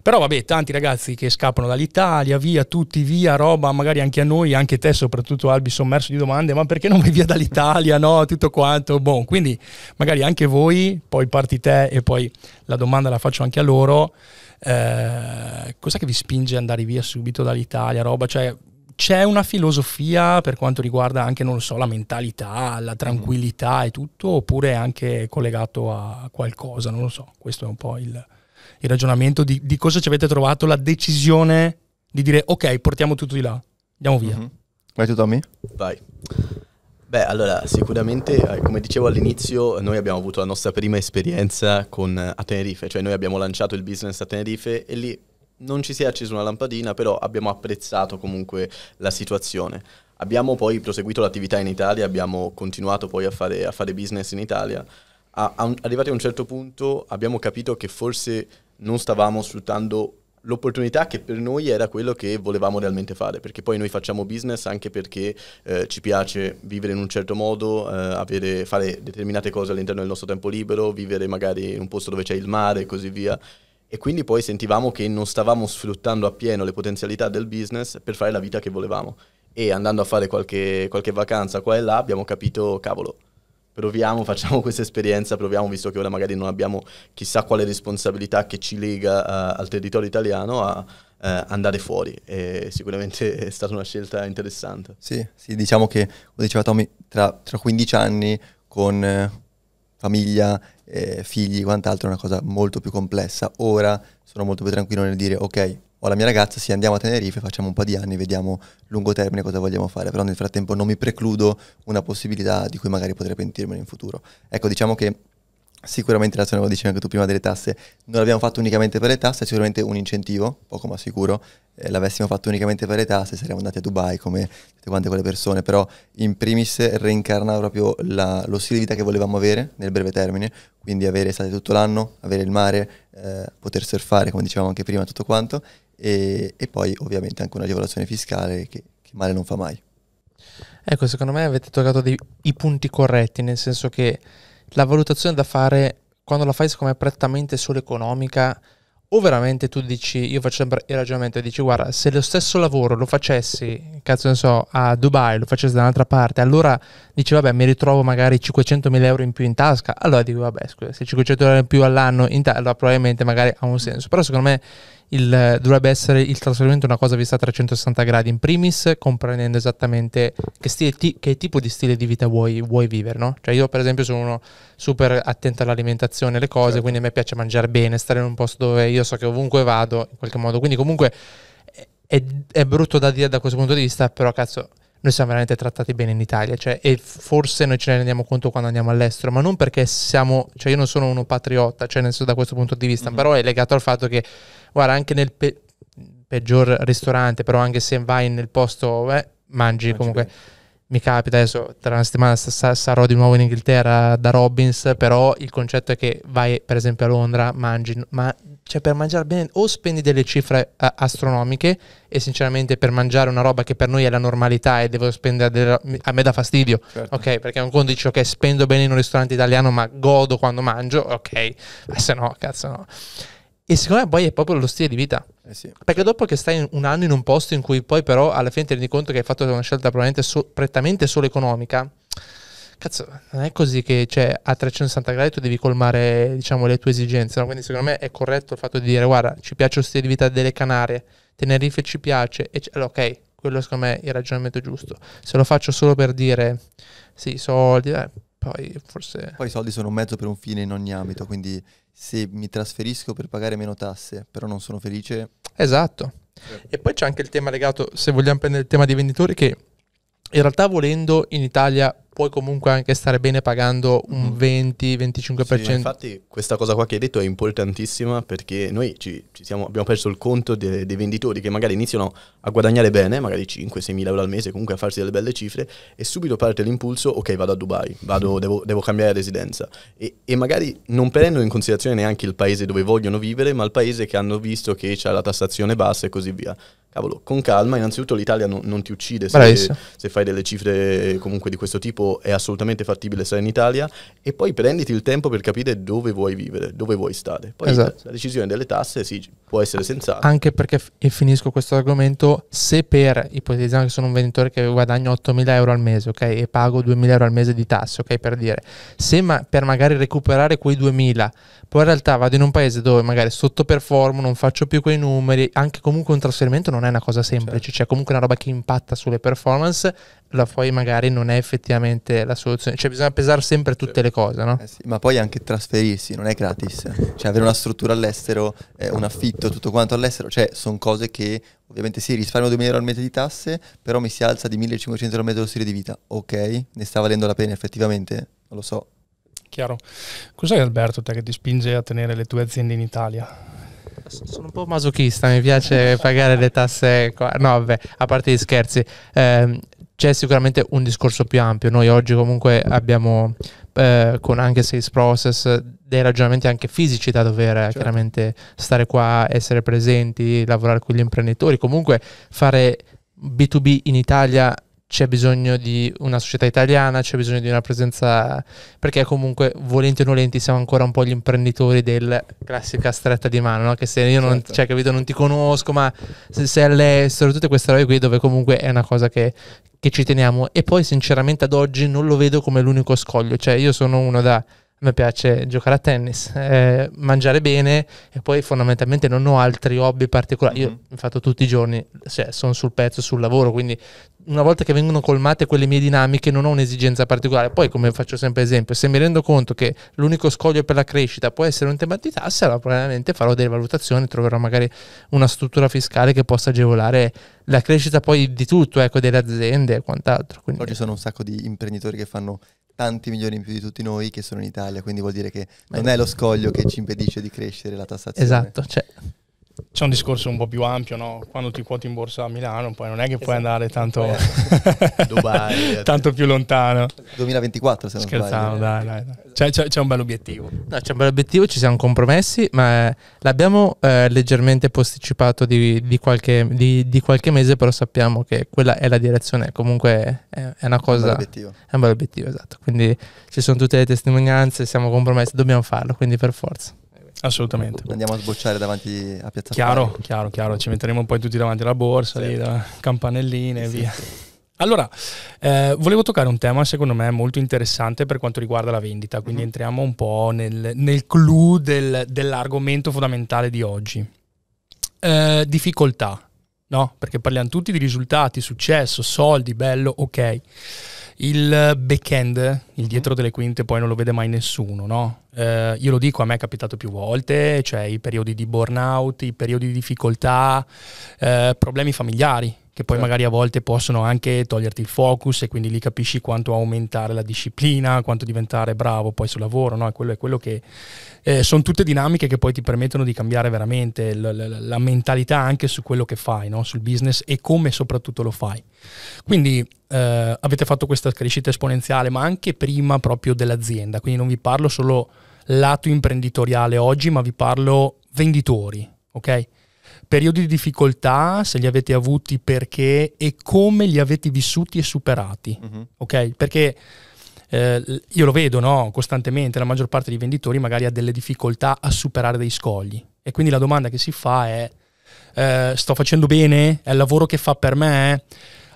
Però vabbè, tanti ragazzi che scappano dall'Italia, via, tutti via, roba, magari anche a noi, anche te soprattutto Albi, sommerso di domande, ma perché non vai via dall'Italia, no? Tutto quanto, boh. Quindi magari anche voi, poi parti te e poi la domanda la faccio anche a loro. Eh, cos'è che vi spinge ad andare via subito dall'Italia, roba? Cioè, c'è una filosofia per quanto riguarda anche, non lo so, la mentalità, la mm. tranquillità e tutto, oppure è anche collegato a qualcosa, non lo so, questo è un po' il il ragionamento di, di, cosa ci avete trovato, la decisione di dire ok, portiamo tutto di là, andiamo via. Mm-hmm. Vai tu Tommy? Vai. Beh, allora, sicuramente, eh, come dicevo all'inizio, noi abbiamo avuto la nostra prima esperienza con, eh, a Tenerife, cioè noi abbiamo lanciato il business a Tenerife e lì non ci si è acceso una lampadina, però abbiamo apprezzato comunque la situazione. Abbiamo poi proseguito l'attività in Italia, abbiamo continuato poi a fare, a fare business in Italia. A, a un, arrivati a un certo punto abbiamo capito che forse non stavamo sfruttando l'opportunità che per noi era quello che volevamo realmente fare, perché poi noi facciamo business anche perché eh, ci piace vivere in un certo modo, eh, avere, fare determinate cose all'interno del nostro tempo libero, vivere magari in un posto dove c'è il mare e così via. E quindi poi sentivamo che non stavamo sfruttando appieno le potenzialità del business per fare la vita che volevamo. E andando a fare qualche, qualche vacanza qua e là abbiamo capito, cavolo, proviamo, facciamo questa esperienza, proviamo, visto che ora magari non abbiamo chissà quale responsabilità che ci lega uh, al territorio italiano, a uh, andare fuori. E sicuramente è stata una scelta interessante. Sì, sì diciamo che, come diceva Tommy, tra, tra 15 anni con eh, famiglia, eh, figli e quant'altro è una cosa molto più complessa. Ora sono molto più tranquillo nel dire, ok, o la mia ragazza, sì, andiamo a Tenerife, facciamo un po' di anni, vediamo lungo termine cosa vogliamo fare, però nel frattempo non mi precludo una possibilità di cui magari potrei pentirmene in futuro. Ecco, diciamo che sicuramente la l'azione, lo dicevi anche tu prima, delle tasse, non l'abbiamo fatto unicamente per le tasse, è sicuramente un incentivo, poco ma sicuro, eh, l'avessimo fatto unicamente per le tasse saremmo andati a Dubai come tutte quante quelle persone, però in primis reincarna proprio la, lo stile di vita che volevamo avere nel breve termine, quindi avere estate tutto l'anno, avere il mare, eh, poter surfare, come dicevamo anche prima, tutto quanto, e, e poi ovviamente anche un'agevolazione fiscale che, che male non fa mai. Ecco, secondo me avete toccato dei, i punti corretti, nel senso che la valutazione da fare, quando la fai secondo me prettamente solo economica, o veramente tu dici, io faccio sempre il ragionamento, dici guarda, se lo stesso lavoro lo facessi, cazzo ne so, a Dubai, lo facessi da un'altra parte, allora dici vabbè mi ritrovo magari 500.000 euro in più in tasca, allora dico vabbè scusa, se 500 euro in più all'anno, in ta- allora probabilmente magari ha un senso, però secondo me il, dovrebbe essere il trasferimento una cosa vista a 360 gradi, in primis comprendendo esattamente che, stile, ti, che tipo di stile di vita vuoi, vuoi vivere, no? Cioè io per esempio sono uno super attento all'alimentazione, alle cose, certo. quindi a me piace mangiare bene, stare in un posto dove io so che ovunque vado, in qualche modo, quindi comunque... È, è brutto da dire da questo punto di vista, però cazzo, noi siamo veramente trattati bene in Italia, cioè, e forse noi ce ne rendiamo conto quando andiamo all'estero, ma non perché siamo, cioè io non sono uno patriota, cioè nel senso da questo punto di vista, mm-hmm. però è legato al fatto che, guarda, anche nel pe- peggior ristorante, però anche se vai nel posto, eh, mangi, mangi comunque. Bene mi capita adesso tra una settimana sarò di nuovo in Inghilterra da Robbins però il concetto è che vai per esempio a Londra mangi ma cioè per mangiare bene o spendi delle cifre uh, astronomiche e sinceramente per mangiare una roba che per noi è la normalità e devo spendere delle, a me dà fastidio certo. ok perché un conto dici ok spendo bene in un ristorante italiano ma godo quando mangio ok ma se no cazzo no e secondo me poi è proprio lo stile di vita. Eh sì. Perché dopo che stai un anno in un posto in cui poi però alla fine ti rendi conto che hai fatto una scelta probabilmente so- prettamente solo economica, cazzo, non è così che cioè, a 360 gradi tu devi colmare diciamo, le tue esigenze. No? Quindi secondo me è corretto il fatto di dire guarda, ci piace lo stile di vita delle Canarie, Tenerife ci piace, e c- allora, ok, quello secondo me è il ragionamento giusto. Se lo faccio solo per dire sì, soldi, eh, poi forse... Poi i soldi sono un mezzo per un fine in ogni ambito, quindi se mi trasferisco per pagare meno tasse, però non sono felice... Esatto. Certo. E poi c'è anche il tema legato, se vogliamo prendere il tema dei venditori, che in realtà volendo in Italia puoi comunque anche stare bene pagando un 20-25%. Mhm. Sì, infatti questa cosa qua che hai detto è importantissima perché noi ci, ci siamo, abbiamo perso il conto dei, dei venditori che magari iniziano a guadagnare bene, magari 5-6 mila euro al mese, comunque a farsi delle belle cifre e subito parte l'impulso, ok vado a Dubai, vado, mhm. devo, devo, cambiare residenza e, e, magari non prendono in considerazione neanche il paese dove vogliono vivere, ma il paese che hanno visto che c'è la tassazione bassa e così via. Cavolo, con calma, innanzitutto l'Italia non, non ti uccide se, se fai delle cifre comunque di questo tipo è assolutamente fattibile stare in Italia e poi prenditi il tempo per capire dove vuoi vivere, dove vuoi stare. Poi esatto. la decisione delle tasse sì, può essere sensata. Anche perché, e finisco questo argomento, se per, ipotizzando che sono un venditore che guadagno 8.000 euro al mese, ok, e pago 2.000 euro al mese di tasse, ok, per dire, se ma, per magari recuperare quei 2.000, poi in realtà vado in un paese dove magari sottoperformo, non faccio più quei numeri, anche comunque un trasferimento non è una cosa semplice, certo. cioè comunque una roba che impatta sulle performance, la FOI magari non è effettivamente la soluzione. Cioè bisogna pesare sempre tutte le cose, no? Eh sì, ma poi anche trasferirsi non è gratis. Eh. Cioè avere una struttura all'estero, eh, un affitto, tutto quanto all'estero, cioè sono cose che ovviamente sì, risparmio 2.000 euro al mese di tasse, però mi si alza di 1.500 euro al mese lo stile di vita. Ok, ne sta valendo la pena effettivamente? Non lo so. Chiaro. Cos'è Alberto te che ti spinge a tenere le tue aziende in Italia? sono un po' masochista, mi piace pagare le tasse qua. No, vabbè, a parte gli scherzi. Eh, c'è sicuramente un discorso più ampio. Noi oggi comunque abbiamo eh, con anche Sales Process dei ragionamenti anche fisici da dover eh, certo. chiaramente stare qua, essere presenti, lavorare con gli imprenditori, comunque fare B2B in Italia c'è bisogno di una società italiana, c'è bisogno di una presenza, perché comunque volenti o nolenti siamo ancora un po' gli imprenditori della classica stretta di mano, no? che se io non, certo. cioè, capito, non ti conosco, ma se sei all'estero, tutte queste robe qui dove comunque è una cosa che, che ci teniamo e poi sinceramente ad oggi non lo vedo come l'unico scoglio, cioè io sono uno da a me piace giocare a tennis, eh, mangiare bene e poi fondamentalmente non ho altri hobby particolari. Mm-hmm. Io mhm. infatti tutti i giorni cioè, sono sul pezzo, sul lavoro, quindi una volta che vengono colmate quelle mie dinamiche non ho un'esigenza particolare. Poi come faccio sempre esempio, se mi rendo conto che l'unico scoglio per la crescita può essere un tema di tasse, allora probabilmente farò delle valutazioni, troverò magari una struttura fiscale che possa agevolare la crescita poi di tutto, ecco, delle aziende e quant'altro. Quindi... Oggi sono un sacco di imprenditori che fanno tanti milioni in più di tutti noi che sono in Italia, quindi vuol dire che non è lo scoglio che ci impedisce di crescere la tassazione. Esatto, c'è. Cioè c'è un discorso un po' più ampio, no? Quando ti quoti in borsa a Milano, poi non è che esatto. puoi andare tanto, eh, Dubai, eh, tanto più lontano. 2024, se non Scherzavo, sbaglio. Eh. dai, dai. dai. C'è, c'è, c'è, un bel obiettivo. No, c'è un bel obiettivo, ci siamo compromessi, ma l'abbiamo eh, leggermente posticipato di, di, qualche, di, di, qualche, mese, però sappiamo che quella è la direzione, comunque è, è una cosa... È un bel È un bel obiettivo, esatto. Quindi ci sono tutte le testimonianze, siamo compromessi, dobbiamo farlo, quindi per forza. Assolutamente. Andiamo a sbocciare davanti a Piazza Chiaro, Fari. chiaro, chiaro. Ci metteremo poi tutti davanti alla borsa, certo. lì, da campanelline e sì, via. Sì. Allora, eh, volevo toccare un tema secondo me molto interessante per quanto riguarda la vendita, quindi mm-hmm. entriamo un po' nel, nel clou del, dell'argomento fondamentale di oggi. Eh, difficoltà, no? Perché parliamo tutti di risultati, successo, soldi, bello, ok il back-end, il mm-hmm. dietro delle quinte, poi non lo vede mai nessuno, no? Eh, io lo dico, a me è capitato più volte, cioè i periodi di burnout, i periodi di difficoltà, eh, problemi familiari che poi certo. magari a volte possono anche toglierti il focus e quindi lì capisci quanto aumentare la disciplina, quanto diventare bravo poi sul lavoro, no? Quello è quello che eh, sono tutte dinamiche che poi ti permettono di cambiare veramente l- l- la mentalità anche su quello che fai, no? sul business e come soprattutto lo fai. Quindi eh, avete fatto questa crescita esponenziale, ma anche prima proprio dell'azienda, quindi non vi parlo solo lato imprenditoriale oggi, ma vi parlo venditori, ok? Periodi di difficoltà, se li avete avuti, perché e come li avete vissuti e superati, mm-hmm. ok? Perché eh, io lo vedo no? costantemente, la maggior parte dei venditori magari ha delle difficoltà a superare dei scogli. E quindi la domanda che si fa è, eh, sto facendo bene? È il lavoro che fa per me?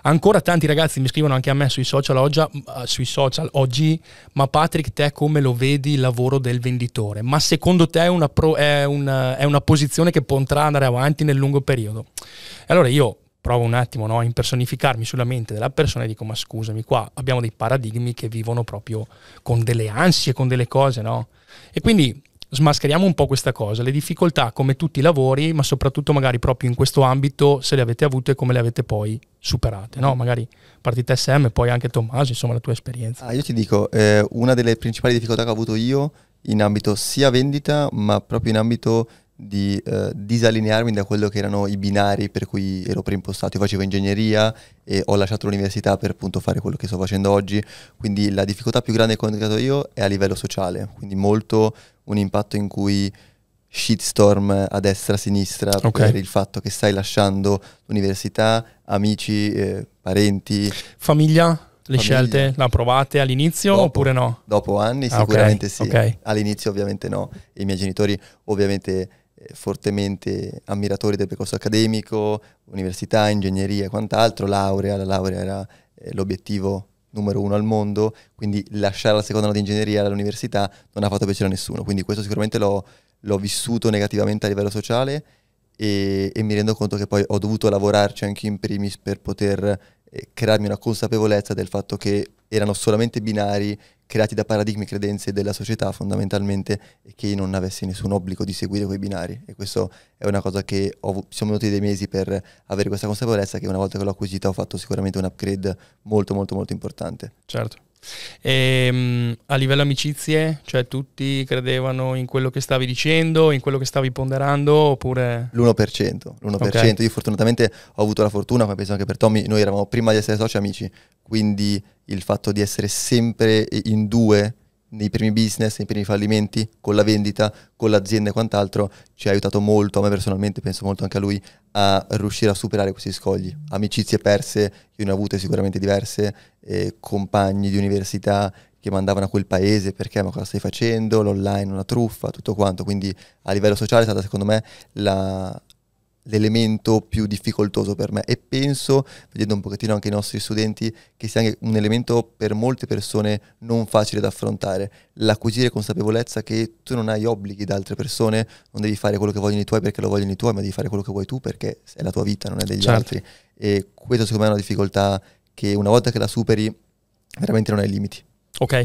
Ancora tanti ragazzi mi scrivono anche a me sui social, oggi, ah, sui social oggi, ma Patrick, te come lo vedi il lavoro del venditore? Ma secondo te è una, pro, è una, è una posizione che potrà andare avanti nel lungo periodo? Allora io provo un attimo no, a impersonificarmi sulla mente della persona e dico ma scusami qua abbiamo dei paradigmi che vivono proprio con delle ansie, con delle cose no? E quindi smascheriamo un po' questa cosa, le difficoltà come tutti i lavori ma soprattutto magari proprio in questo ambito se le avete avute e come le avete poi superate, no? Magari partite SM e poi anche Tommaso, insomma la tua esperienza. Ah, io ti dico, eh, una delle principali difficoltà che ho avuto io in ambito sia vendita ma proprio in ambito di eh, disallinearmi da quello che erano i binari per cui ero preimpostato. Io facevo ingegneria e ho lasciato l'università per appunto fare quello che sto facendo oggi, quindi la difficoltà più grande che ho incontrato io è a livello sociale, quindi molto un impatto in cui shitstorm a destra a sinistra okay. per il fatto che stai lasciando l'università, amici, eh, parenti. Famiglia? Le famiglia. scelte la provate all'inizio dopo, oppure no? Dopo anni ah, sicuramente okay. sì, okay. all'inizio ovviamente no, i miei genitori ovviamente eh, fortemente ammiratori del percorso accademico, università, ingegneria e quant'altro, laurea, la laurea era eh, l'obiettivo numero uno al mondo, quindi lasciare la seconda anno di ingegneria all'università non ha fatto piacere a nessuno, quindi questo sicuramente l'ho, l'ho vissuto negativamente a livello sociale e, e, mi rendo conto che poi ho dovuto lavorarci anche in primis per poter eh, crearmi una consapevolezza del fatto che erano solamente binari creati da paradigmi, credenze della società fondamentalmente e che non avessi nessun obbligo di seguire quei binari e questo è una cosa che ho, ci sono venuti dei mesi per avere questa consapevolezza che una volta che l'ho acquisita ho fatto sicuramente un upgrade molto molto molto importante. Certo. E, ehm, a livello amicizie, cioè tutti credevano in quello che stavi dicendo, in quello che stavi ponderando oppure... L'1%, l'1%. Okay. Io fortunatamente ho avuto la fortuna, ma penso anche per Tommy, noi eravamo prima di essere soci amici, quindi il fatto di essere sempre in due nei primi business, nei primi fallimenti, con la vendita, con l'azienda e quant'altro, ci ha aiutato molto, a me personalmente, penso molto anche a lui, a riuscire a superare questi scogli. Amicizie perse, io ne ho avute sicuramente diverse, eh, compagni di università che mandavano a quel paese perché ma cosa stai facendo, l'online una truffa, tutto quanto. Quindi a livello sociale è stata secondo me la, l'elemento più difficoltoso per me e penso, vedendo un pochettino anche i nostri studenti, che sia anche un elemento per molte persone non facile da affrontare, l'acquisire consapevolezza che tu non hai obblighi da altre persone, non devi fare quello che vogliono i tuoi perché lo vogliono i tuoi, ma devi fare quello che vuoi tu perché è la tua vita, non è degli certo. altri. E questa secondo me è una difficoltà che una volta che la superi veramente non hai limiti. Ok,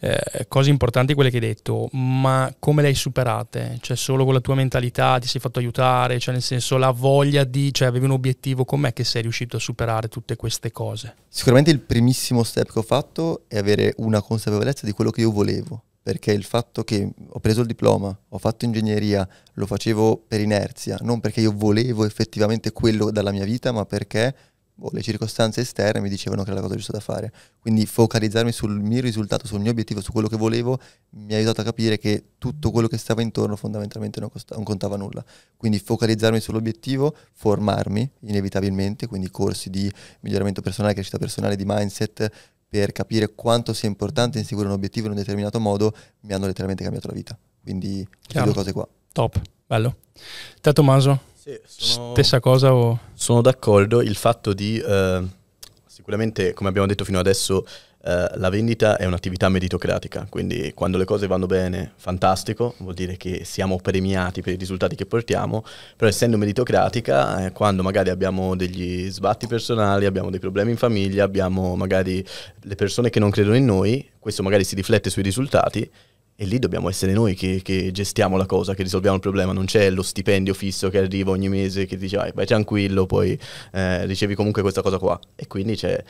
eh, cose importanti quelle che hai detto, ma come le hai superate? Cioè solo con la tua mentalità ti sei fatto aiutare, cioè nel senso la voglia di, cioè avevi un obiettivo, com'è che sei riuscito a superare tutte queste cose? Sicuramente il primissimo step che ho fatto è avere una consapevolezza di quello che io volevo, perché il fatto che ho preso il diploma, ho fatto ingegneria, lo facevo per inerzia, non perché io volevo effettivamente quello dalla mia vita, ma perché boh, le circostanze esterne mi dicevano che era la cosa giusta da fare. Quindi focalizzarmi sul mio risultato, sul mio obiettivo, su quello che volevo, mi ha aiutato a capire che tutto quello che stava intorno fondamentalmente non, non contava nulla. Quindi focalizzarmi sull'obiettivo, formarmi inevitabilmente, quindi corsi di miglioramento personale, crescita personale, di mindset, per capire quanto sia importante inseguire un obiettivo in un determinato modo, mi hanno letteralmente cambiato la vita. Quindi queste due cose qua. Top, bello. Te Tommaso? Sì, sono, Stessa cosa o... Sono d'accordo, il fatto di... Eh, sicuramente, come abbiamo detto fino adesso, eh, la vendita è un'attività meritocratica, quindi quando le cose vanno bene, fantastico, vuol dire che siamo premiati per i risultati che portiamo, però essendo meritocratica, eh, quando magari abbiamo degli sbatti personali, abbiamo dei problemi in famiglia, abbiamo magari le persone che non credono in noi, questo magari si riflette sui risultati e lì dobbiamo essere noi che, che, gestiamo la cosa, che risolviamo il problema, non c'è lo stipendio fisso che arriva ogni mese che dice ah, vai tranquillo, poi eh, ricevi comunque questa cosa qua. E quindi c'è,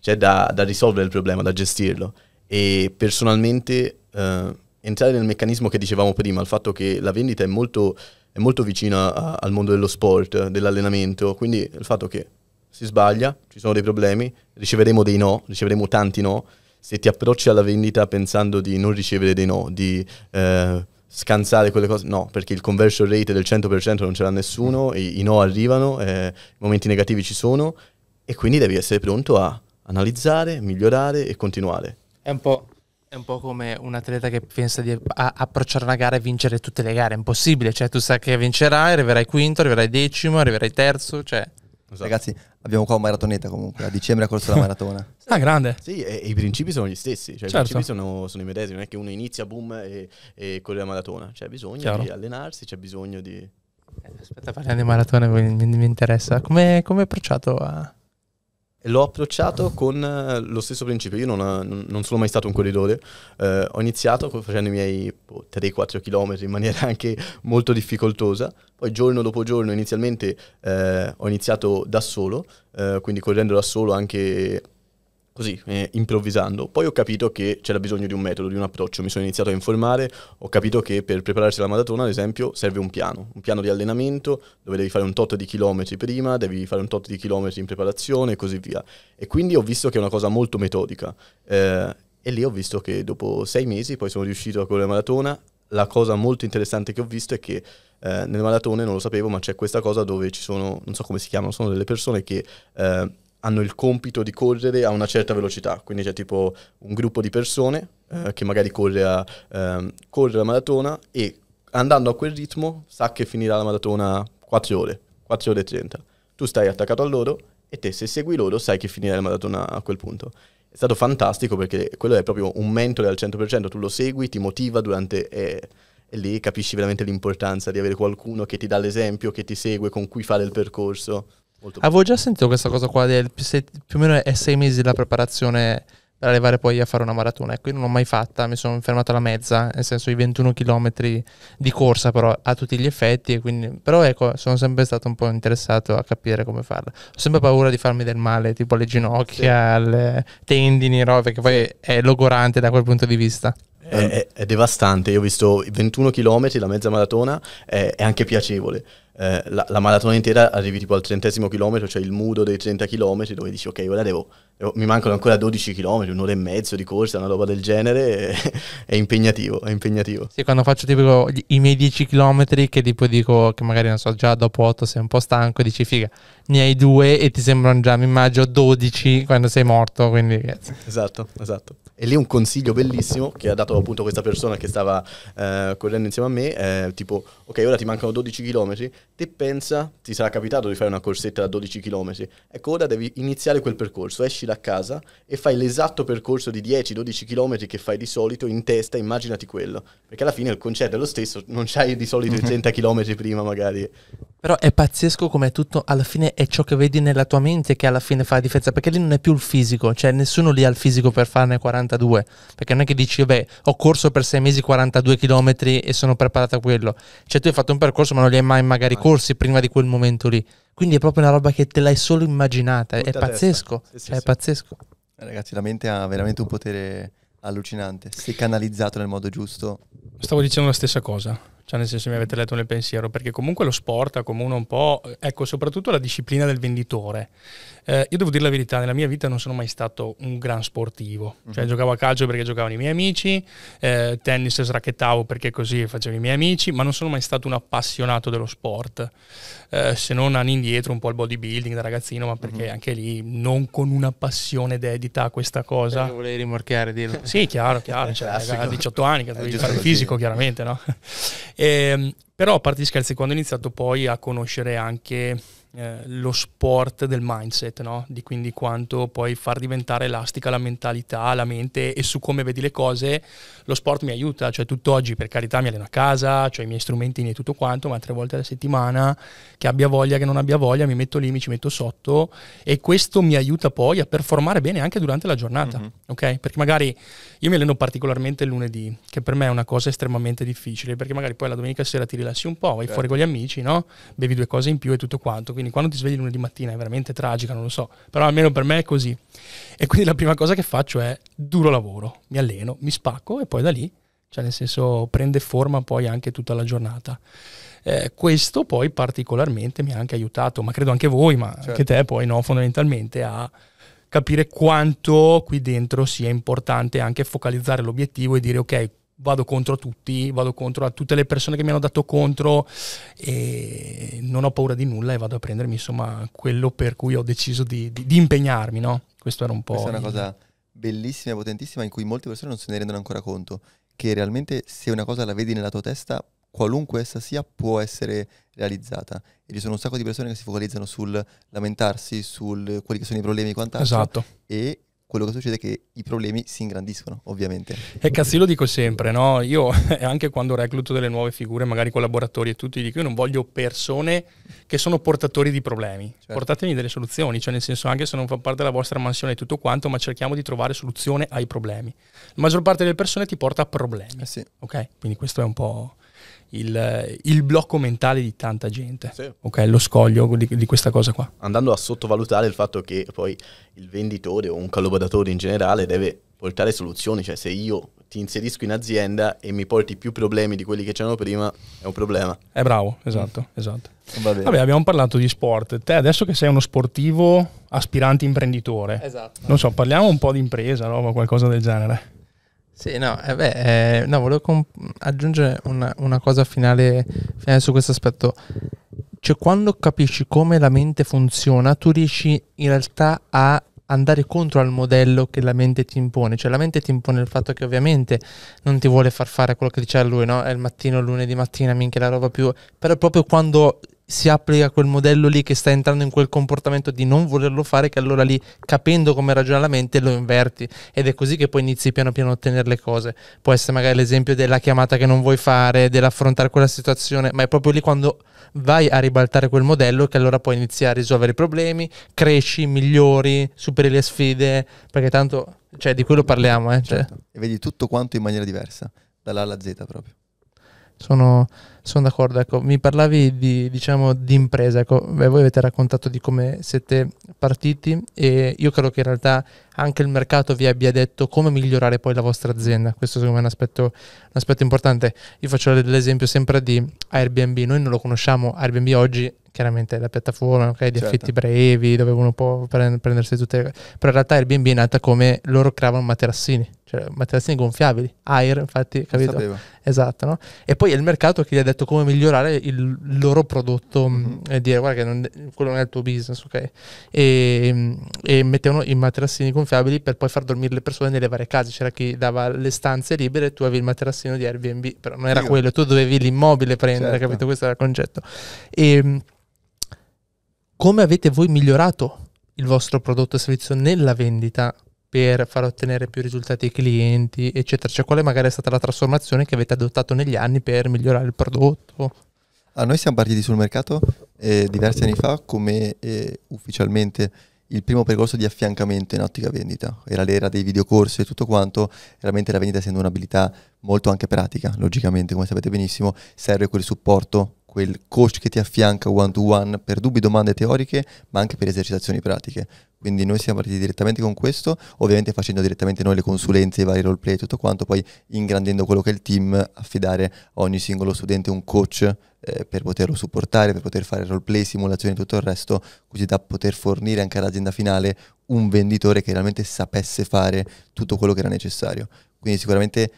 c'è da, da, risolvere il problema, da gestirlo. E personalmente eh, entrare nel meccanismo che dicevamo prima, il fatto che la vendita è molto, è molto vicina a, al mondo dello sport, dell'allenamento, quindi il fatto che si sbaglia, ci sono dei problemi, riceveremo dei no, riceveremo tanti no se ti approcci alla vendita pensando di non ricevere dei no, di eh, scansare quelle cose, no, perché il conversion rate del 100% non ce l'ha nessuno, i, mm. i no arrivano, eh, i momenti negativi ci sono e quindi devi essere pronto a analizzare, migliorare e continuare. È un po', è un po come un atleta che pensa di approcciare una gara e vincere tutte le gare, è impossibile, cioè tu sai che vincerai, arriverai quinto, arriverai decimo, arriverai terzo, cioè Esatto. Ragazzi, abbiamo qua un maratoneta comunque, a dicembre ha corso la maratona. ah, grande. Sì, e, e, i principi sono gli stessi, cioè certo. i principi sono, sono, i medesimi, non è che uno inizia, boom, e, e corre la maratona. C'è bisogno Chiaro. di allenarsi, c'è bisogno di... Eh, aspetta, parliamo di maratona, mi, mi, mi interessa. Come è approcciato a L'ho approcciato con eh, lo stesso principio, io eh, non, non sono mai stato un corridore, eh, ho iniziato facendo i miei 3-4 boh, km in maniera anche molto difficoltosa, poi giorno dopo giorno inizialmente eh, ho iniziato da solo, eh, quindi correndo da solo anche così, eh, improvvisando. Poi ho capito che c'era bisogno di un metodo, di un approccio, mi sono iniziato a informare, ho capito che per prepararsi alla maratona, ad esempio, serve un piano, un piano di allenamento dove devi fare un tot di chilometri prima, devi fare un tot di chilometri in preparazione e così via. E quindi ho visto che è una cosa molto metodica. Eh, e lì ho visto che dopo sei mesi poi sono riuscito a correre la maratona. La cosa molto interessante che ho visto è che eh, nelle maratone non lo sapevo, ma c'è questa cosa dove ci sono, non so come si chiamano, sono delle persone che eh, hanno il compito di correre a una certa velocità, quindi c'è tipo un gruppo di persone eh, che magari corre, a, ehm, corre la maratona e andando a quel ritmo sa che finirà la maratona 4 ore, 4 ore e 30. Tu stai attaccato a loro e te se segui loro sai che finirà la maratona a quel punto. È stato fantastico perché quello è proprio un mentore al 100%, tu lo segui, ti motiva durante... Eh, e lì capisci veramente l'importanza di avere qualcuno che ti dà l'esempio, che ti segue, con cui fare il percorso. Molto Avevo già sentito questa cosa qua del più o meno è sei mesi la preparazione per arrivare poi a fare una maratona. Ecco, io non l'ho mai fatta, mi sono fermato alla mezza, nel senso i 21 km di corsa però a tutti gli effetti, quindi, però ecco, sono sempre stato un po' interessato a capire come farla. Ho sempre paura di farmi del male, tipo alle ginocchia, sì. alle tendini, robe, che poi è logorante da quel punto di vista. È, è, è, devastante. Io ho visto 21 km, la mezza maratona, è, è anche piacevole. Eh, la, la, maratona intera arrivi tipo al trentesimo chilometro, cioè il mudo dei 30 km, dove dici ok, ora devo Oh, mi mancano ancora 12 km, un'ora e mezzo di corsa, una roba del genere, è impegnativo, è impegnativo. Sì, quando faccio tipo i miei 10 km che tipo dico che magari non so, già dopo 8 sei un po' stanco, dici figa, ne hai due e ti sembrano già, mi immagino, 12 quando sei morto, quindi... ragazzi. Esatto, esatto. E lì un consiglio bellissimo che ha dato appunto questa persona che stava eh, correndo insieme a me, eh, tipo, ok, ora ti mancano 12 km, Te pensa, ti sarà capitato di fare una corsetta da 12 km. Ecco, ora devi iniziare quel percorso, esci da casa e fai l'esatto percorso di 10-12 km che fai di solito in testa, immaginati quello. Perché alla fine il concetto è lo stesso, non c'hai di solito i 30 km prima magari. Però è pazzesco come tutto alla fine è ciò che vedi nella tua mente che alla fine fa la differenza, perché lì non è più il fisico, cioè nessuno lì ha il fisico per farne 42, perché non è che dici, beh, ho corso per sei mesi 42 km e sono preparato a quello, cioè tu hai fatto un percorso ma non li hai mai magari corsi prima di quel momento lì, quindi è proprio una roba che te l'hai solo immaginata, Tutta è pazzesco, sì, sì, cioè, sì. è pazzesco. Eh, ragazzi, la mente ha veramente un potere allucinante, se canalizzato nel modo giusto. Stavo dicendo la stessa cosa. Cioè, nel senso, mi avete letto nel pensiero, perché comunque lo sport uno un po', ecco, soprattutto la disciplina del venditore. Eh, io devo dire la verità, nella mia vita non sono mai stato un gran sportivo, cioè mm-hmm. giocavo a calcio perché giocavano i miei amici, eh, tennis sracchettavo perché così facevo i miei amici, ma non sono mai stato un appassionato dello sport, eh, se non anni indietro un po' il bodybuilding da ragazzino, ma perché mm-hmm. anche lì non con una passione dedita a questa cosa. Perché volevi rimorchiare, dirlo. sì, chiaro, chiaro, cioè, a 18 anni che eh, dovevi fare fisico chiaramente, no? e, ehm, però a parte gli scherzi, quando ho iniziato poi a conoscere anche eh, lo sport del mindset, no? di quindi quanto puoi far diventare elastica la mentalità, la mente e su come vedi le cose, lo sport mi aiuta, cioè tutt'oggi per carità mi alleno a casa, ho cioè, i miei strumentini e tutto quanto, ma tre volte alla settimana, che abbia voglia, che non abbia voglia, mi metto lì, mi ci metto sotto e questo mi aiuta poi a performare bene anche durante la giornata, mm-hmm. ok? Perché magari io mi alleno particolarmente il lunedì, che per me è una cosa estremamente difficile, perché magari poi la domenica sera ti rilassi un po', vai certo. fuori con gli amici, no? bevi due cose in più e tutto quanto. Quindi quindi quando ti svegli lunedì mattina è veramente tragica, non lo so, però almeno per me è così. E quindi la prima cosa che faccio è duro lavoro, mi alleno, mi spacco e poi da lì, cioè nel senso prende forma poi anche tutta la giornata. Eh, questo poi particolarmente mi ha anche aiutato, ma credo anche voi, ma certo. anche te poi no, fondamentalmente a capire quanto qui dentro sia importante anche focalizzare l'obiettivo e dire ok, vado contro tutti, vado contro a tutte le persone che mi hanno dato contro e non ho paura di nulla e vado a prendermi insomma quello per cui ho deciso di, di, di impegnarmi, no? Questo era un po'... Questa è una il... cosa bellissima e potentissima in cui molte persone non se ne rendono ancora conto, che realmente se una cosa la vedi nella tua testa, qualunque essa sia, può essere realizzata. E ci sono un sacco di persone che si focalizzano sul lamentarsi, su quelli che sono i problemi e quant'altro. Esatto. E quello che succede è che i problemi si ingrandiscono, ovviamente. E cazzo, io lo dico sempre, no? Io anche quando recluto delle nuove figure, magari collaboratori e tutti, dico io non voglio persone che sono portatori di problemi. Certo. Portatemi delle soluzioni, cioè nel senso anche se non fa parte della vostra mansione e tutto quanto, ma cerchiamo di trovare soluzione ai problemi. La maggior parte delle persone ti porta a problemi. Eh sì. Ok? Quindi questo è un po' il, il, blocco mentale di tanta gente, sì. okay? lo scoglio di, di, questa cosa qua. Andando a sottovalutare il fatto che poi il venditore o un collaboratore in generale deve portare soluzioni, cioè se io ti inserisco in azienda e mi porti più problemi di quelli che c'erano prima, è un problema. È bravo, esatto, mm. esatto. Vabbè, abbiamo parlato di sport. Te adesso che sei uno sportivo aspirante imprenditore, esatto. non so, parliamo un po' di impresa, roba, qualcosa del genere. Sì, no, eh beh, eh, no volevo comp- aggiungere una, una cosa finale, finale, su questo aspetto. Cioè, quando capisci come la mente funziona, tu riesci in realtà a andare contro al modello che la mente ti impone. Cioè, la mente ti impone il fatto che ovviamente non ti vuole far fare quello che diceva lui, no? È il mattino, lunedì mattina, minchia la roba più... Però proprio quando si applica quel modello lì che sta entrando in quel comportamento di non volerlo fare, che allora lì, capendo come ragiona la mente, lo inverti. Ed è così che poi inizi piano piano a ottenere le cose. Può essere magari l'esempio della chiamata che non vuoi fare, dell'affrontare quella situazione, ma è proprio lì quando vai a ribaltare quel modello che allora puoi iniziare a risolvere i problemi, cresci, migliori, superi le sfide, perché tanto, cioè, di quello parliamo. Eh? Cioè. Certo. Cioè. E vedi tutto quanto in maniera diversa, dall'A alla Z proprio. Sono sono d'accordo, ecco, mi parlavi di, diciamo, di impresa, ecco, Beh, voi avete raccontato di come siete partiti e io credo che in realtà anche il mercato vi abbia detto come migliorare poi la vostra azienda, questo secondo me è un aspetto, un aspetto importante. Io faccio l'esempio sempre di Airbnb, noi non lo conosciamo, Airbnb oggi chiaramente la piattaforma okay, di certo. affitti brevi dove uno può prendersi tutte le cose però in realtà Airbnb è nata come loro creavano materassini cioè materassini gonfiabili air infatti capito esatto no? e poi è il mercato che gli ha detto detto come migliorare il loro prodotto mm, mm-hmm. e dire guarda che non, quello non è il tuo business, ok? E, mm, e mettevano i materassini gonfiabili per poi far dormire le persone nelle varie case. C'era chi dava le stanze libere e tu avevi il materassino di Airbnb, però non era Io. quello, tu dovevi l'immobile prendere, certo. capito? Questo era il concetto. E, mm, come avete voi migliorato il vostro prodotto e servizio nella vendita per far ottenere più risultati ai clienti, eccetera? Cioè, quale magari è stata la trasformazione che avete adottato negli anni per migliorare il prodotto? Ah, noi siamo partiti sul mercato eh, diversi anni fa come eh, ufficialmente il primo percorso di affiancamento in ottica vendita. Era l'era dei videocorsi e tutto quanto, veramente la vendita essendo un'abilità molto anche pratica, logicamente come sapete benissimo, serve quel supporto quel coach che ti affianca one to one per dubbi, domande teoriche, ma anche per esercitazioni pratiche. Quindi noi siamo partiti direttamente con questo, ovviamente facendo direttamente noi le consulenze, i vari role play e tutto quanto, poi ingrandendo quello che è il team, affidare a ogni singolo studente un coach eh, per poterlo supportare, per poter fare role play, simulazioni e tutto il resto, così da poter fornire anche all'azienda finale un venditore che realmente sapesse fare tutto quello che era necessario. Quindi sicuramente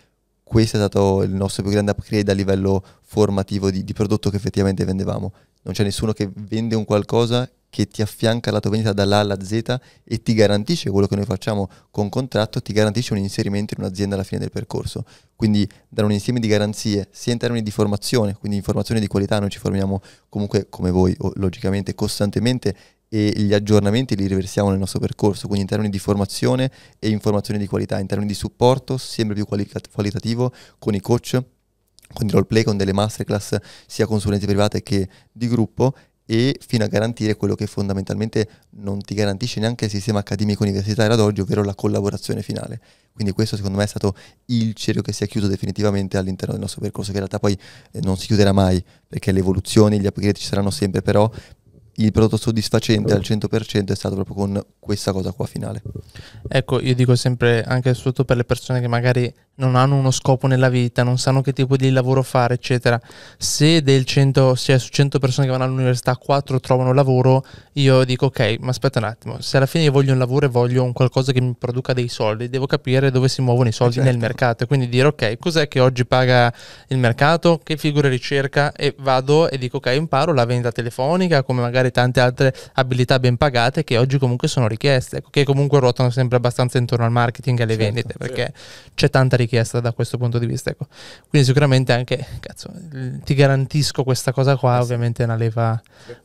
questo è stato il nostro più grande upgrade a livello formativo di, di prodotto che effettivamente vendevamo. Non c'è nessuno che vende un qualcosa che ti affianca la tua vendita dall'A alla Z e ti garantisce quello che noi facciamo con contratto, ti garantisce un inserimento in un'azienda alla fine del percorso. Quindi dare un insieme di garanzie sia in termini di formazione, quindi informazioni di qualità, noi ci formiamo comunque come voi logicamente costantemente e gli aggiornamenti li riversiamo nel nostro percorso, quindi in termini di formazione e informazione di qualità, in termini di supporto sempre più quali- qualitativo con i coach, con i role play, con delle masterclass sia consulenze private che di gruppo e fino a garantire quello che fondamentalmente non ti garantisce neanche il sistema accademico universitario ad oggi, ovvero la collaborazione finale. Quindi questo secondo me è stato il cerchio che si è chiuso definitivamente all'interno del nostro percorso, che in realtà poi eh, non si chiuderà mai, perché le evoluzioni, gli upgrade ci saranno sempre, però il prodotto soddisfacente al 100% mm. è stato proprio con questa cosa qua finale. Ecco, io dico sempre anche soprattutto per le persone che magari non hanno uno scopo nella vita, non sanno che tipo di lavoro fare, eccetera. Se, del 100, se su 100 persone che vanno all'università 4 trovano lavoro, io dico ok, ma aspetta un attimo, se alla fine io voglio un lavoro e voglio un qualcosa che mi produca dei soldi, devo capire dove si muovono i soldi certo. nel mercato e quindi dire ok, cos'è che oggi paga il mercato, che figure ricerca e vado e dico ok, imparo la vendita telefonica, come magari tante altre abilità ben pagate che oggi comunque sono richieste, che comunque ruotano sempre abbastanza intorno al marketing e alle certo, vendite, perché certo. c'è tanta richiesta richiesta da questo punto di vista. Ecco. Quindi sicuramente anche, cazzo, ti garantisco questa cosa qua, eh ovviamente è una leva,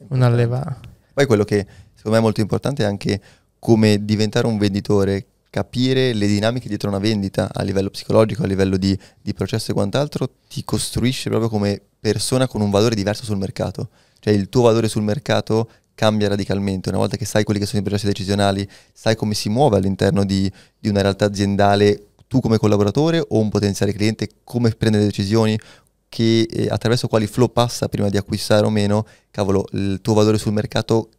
una leva. Poi quello che secondo me è molto importante è anche come diventare un venditore, capire le dinamiche dietro una vendita a livello psicologico, a livello di, di processo e quant'altro, ti costruisce proprio come persona con un valore diverso sul mercato. Cioè il tuo valore sul mercato cambia radicalmente. Una volta che sai quelli che sono i processi decisionali, sai come si muove all'interno di, di una realtà aziendale tu come collaboratore o un potenziale cliente, come prende le decisioni, che, eh, attraverso quali flow passa prima di acquistare o meno, cavolo, il tuo valore sul mercato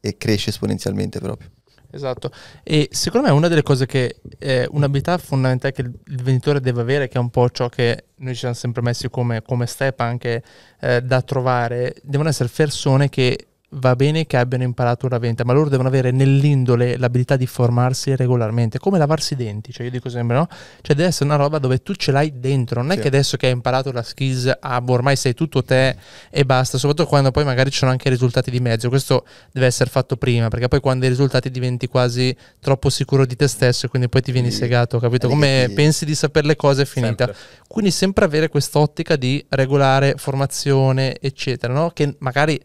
eh, cresce esponenzialmente proprio. Esatto, e secondo me una delle cose che è eh, un'abilità fondamentale che il venditore deve avere, che è un po' ciò che noi ci siamo sempre messi come, come step anche eh, da trovare, devono essere persone che va bene che abbiano imparato una venta, ma loro devono avere nell'indole l'abilità di formarsi regolarmente, come lavarsi i denti, cioè io dico sempre no, cioè deve essere una roba dove tu ce l'hai dentro, non sì. è che adesso che hai imparato la skills, ah, ormai sei tutto te e basta, soprattutto quando poi magari ci sono anche i risultati di mezzo, questo deve essere fatto prima, perché poi quando i risultati diventi quasi troppo sicuro di te stesso, quindi poi ti vieni sì. segato, capito? Eh, come pensi di sapere le cose è finita. Sempre. Quindi sempre avere quest'ottica di regolare formazione, eccetera, no? che magari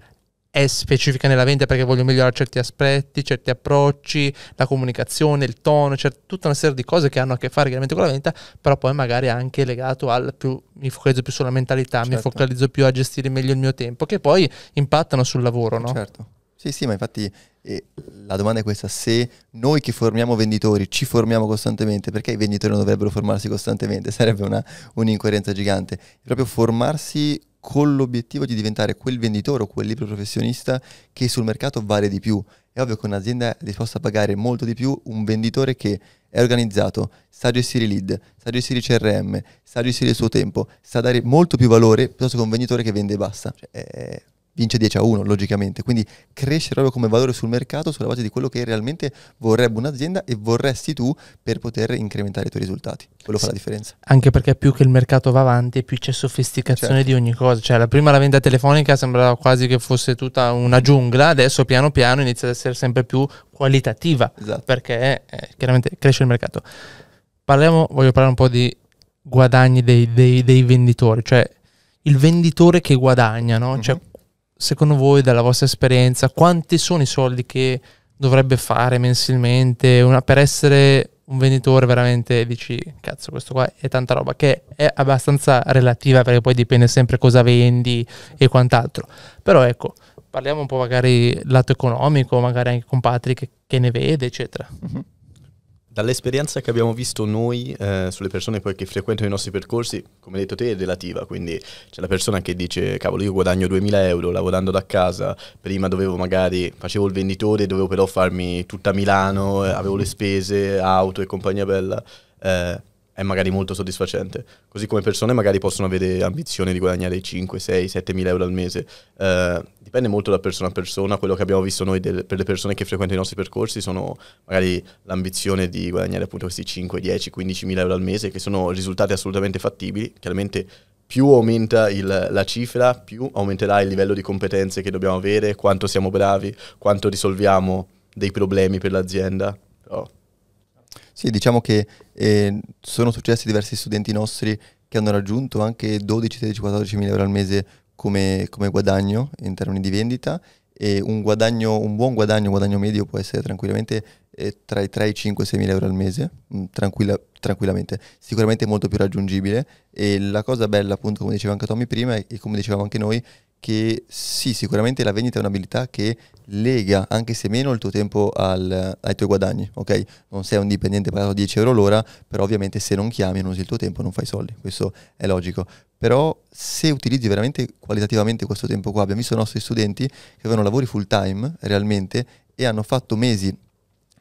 è specifica nella vendita perché voglio migliorare certi aspetti, certi approcci, la comunicazione, il tono, cioè tutta una serie di cose che hanno a che fare chiaramente con la vendita, però poi magari anche legato al più, mi focalizzo più sulla mentalità, certo. mi focalizzo più a gestire meglio il mio tempo, che poi impattano sul lavoro, no? Certo. Sì, sì, ma infatti eh, la domanda è questa, se noi che formiamo venditori ci formiamo costantemente, perché i venditori non dovrebbero formarsi costantemente? Sarebbe una, un'incoerenza gigante. Proprio formarsi con l'obiettivo di diventare quel venditore o quel libro professionista che sul mercato vale di più. È ovvio che un'azienda è disposta a pagare molto di più un venditore che è organizzato, sa gestire i lead, sa gestire il CRM, sa gestire il suo tempo, sa dare molto più valore piuttosto che un venditore che vende e basta. Cioè, è vince 10 a 1 logicamente, quindi cresce proprio come valore sul mercato sulla base di quello che realmente vorrebbe un'azienda e vorresti tu per poter incrementare i tuoi risultati, quello sì. fa la differenza. Anche perché più che il mercato va avanti più c'è sofisticazione certo. di ogni cosa, cioè la prima la vendita telefonica sembrava quasi che fosse tutta una giungla, adesso piano piano inizia ad essere sempre più qualitativa esatto. perché eh, chiaramente cresce il mercato. Parliamo, voglio parlare un po' di guadagni dei, dei, dei venditori, cioè il venditore che guadagna, no? Mhm. Cioè, uh-huh secondo voi, dalla vostra esperienza, quanti sono i soldi che dovrebbe fare mensilmente una, per essere un venditore veramente dici cazzo questo qua è tanta roba che è abbastanza relativa perché poi dipende sempre cosa vendi e quant'altro però ecco parliamo un po' magari lato economico magari anche con Patrick che ne vede eccetera mm-hmm. Dall'esperienza che abbiamo visto noi eh, sulle persone poi che frequentano i nostri percorsi, come hai detto te, è relativa, quindi c'è la persona che dice cavolo io guadagno 2000 euro lavorando da casa, prima dovevo magari, facevo il venditore, dovevo però farmi tutta Milano, eh, avevo le spese, auto e compagnia bella. Eh, è magari molto soddisfacente. Così come persone magari possono avere ambizione di guadagnare 5, 6, 7 mila euro al mese. Eh, dipende molto da persona a persona. Quello che abbiamo visto noi del, per le persone che frequentano i nostri percorsi sono magari l'ambizione di guadagnare appunto questi 5, 10, 15 mila euro al mese, che sono risultati assolutamente fattibili. Chiaramente più aumenta il, la cifra, più aumenterà il livello di competenze che dobbiamo avere, quanto siamo bravi, quanto risolviamo dei problemi per l'azienda. Però sì, diciamo che eh, sono successi diversi studenti nostri che hanno raggiunto anche 12, 13, 14 mila euro al mese come, come, guadagno in termini di vendita e un, guadagno, un buon guadagno, guadagno medio può essere tranquillamente eh, tra i 3, i 5, 6 mila euro al mese, mm, tranquilla, tranquillamente, sicuramente molto più raggiungibile e la cosa bella appunto come diceva anche Tommy prima e come dicevamo anche noi che sì, sicuramente la vendita è un'abilità che lega anche se meno il tuo tempo al, ai tuoi guadagni, ok? Non sei un dipendente pagato 10 euro l'ora, però ovviamente se non chiami e non usi il tuo tempo non fai soldi, questo è logico. Però se utilizzi veramente qualitativamente questo tempo qua, abbiamo visto i nostri studenti che avevano lavori full time realmente e hanno fatto mesi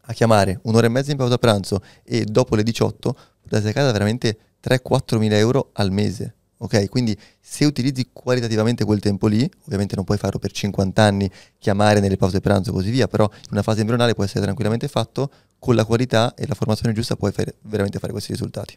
a chiamare un'ora e mezza in pausa pranzo e dopo le 18 portate a casa veramente 3-4 mila euro al mese Ok, quindi se utilizzi qualitativamente quel tempo lì, ovviamente non puoi farlo per 50 anni, chiamare nelle pause pranzo e così via, però in una fase embrionale può essere tranquillamente fatto, con la qualità e la formazione giusta puoi fare, veramente fare questi risultati.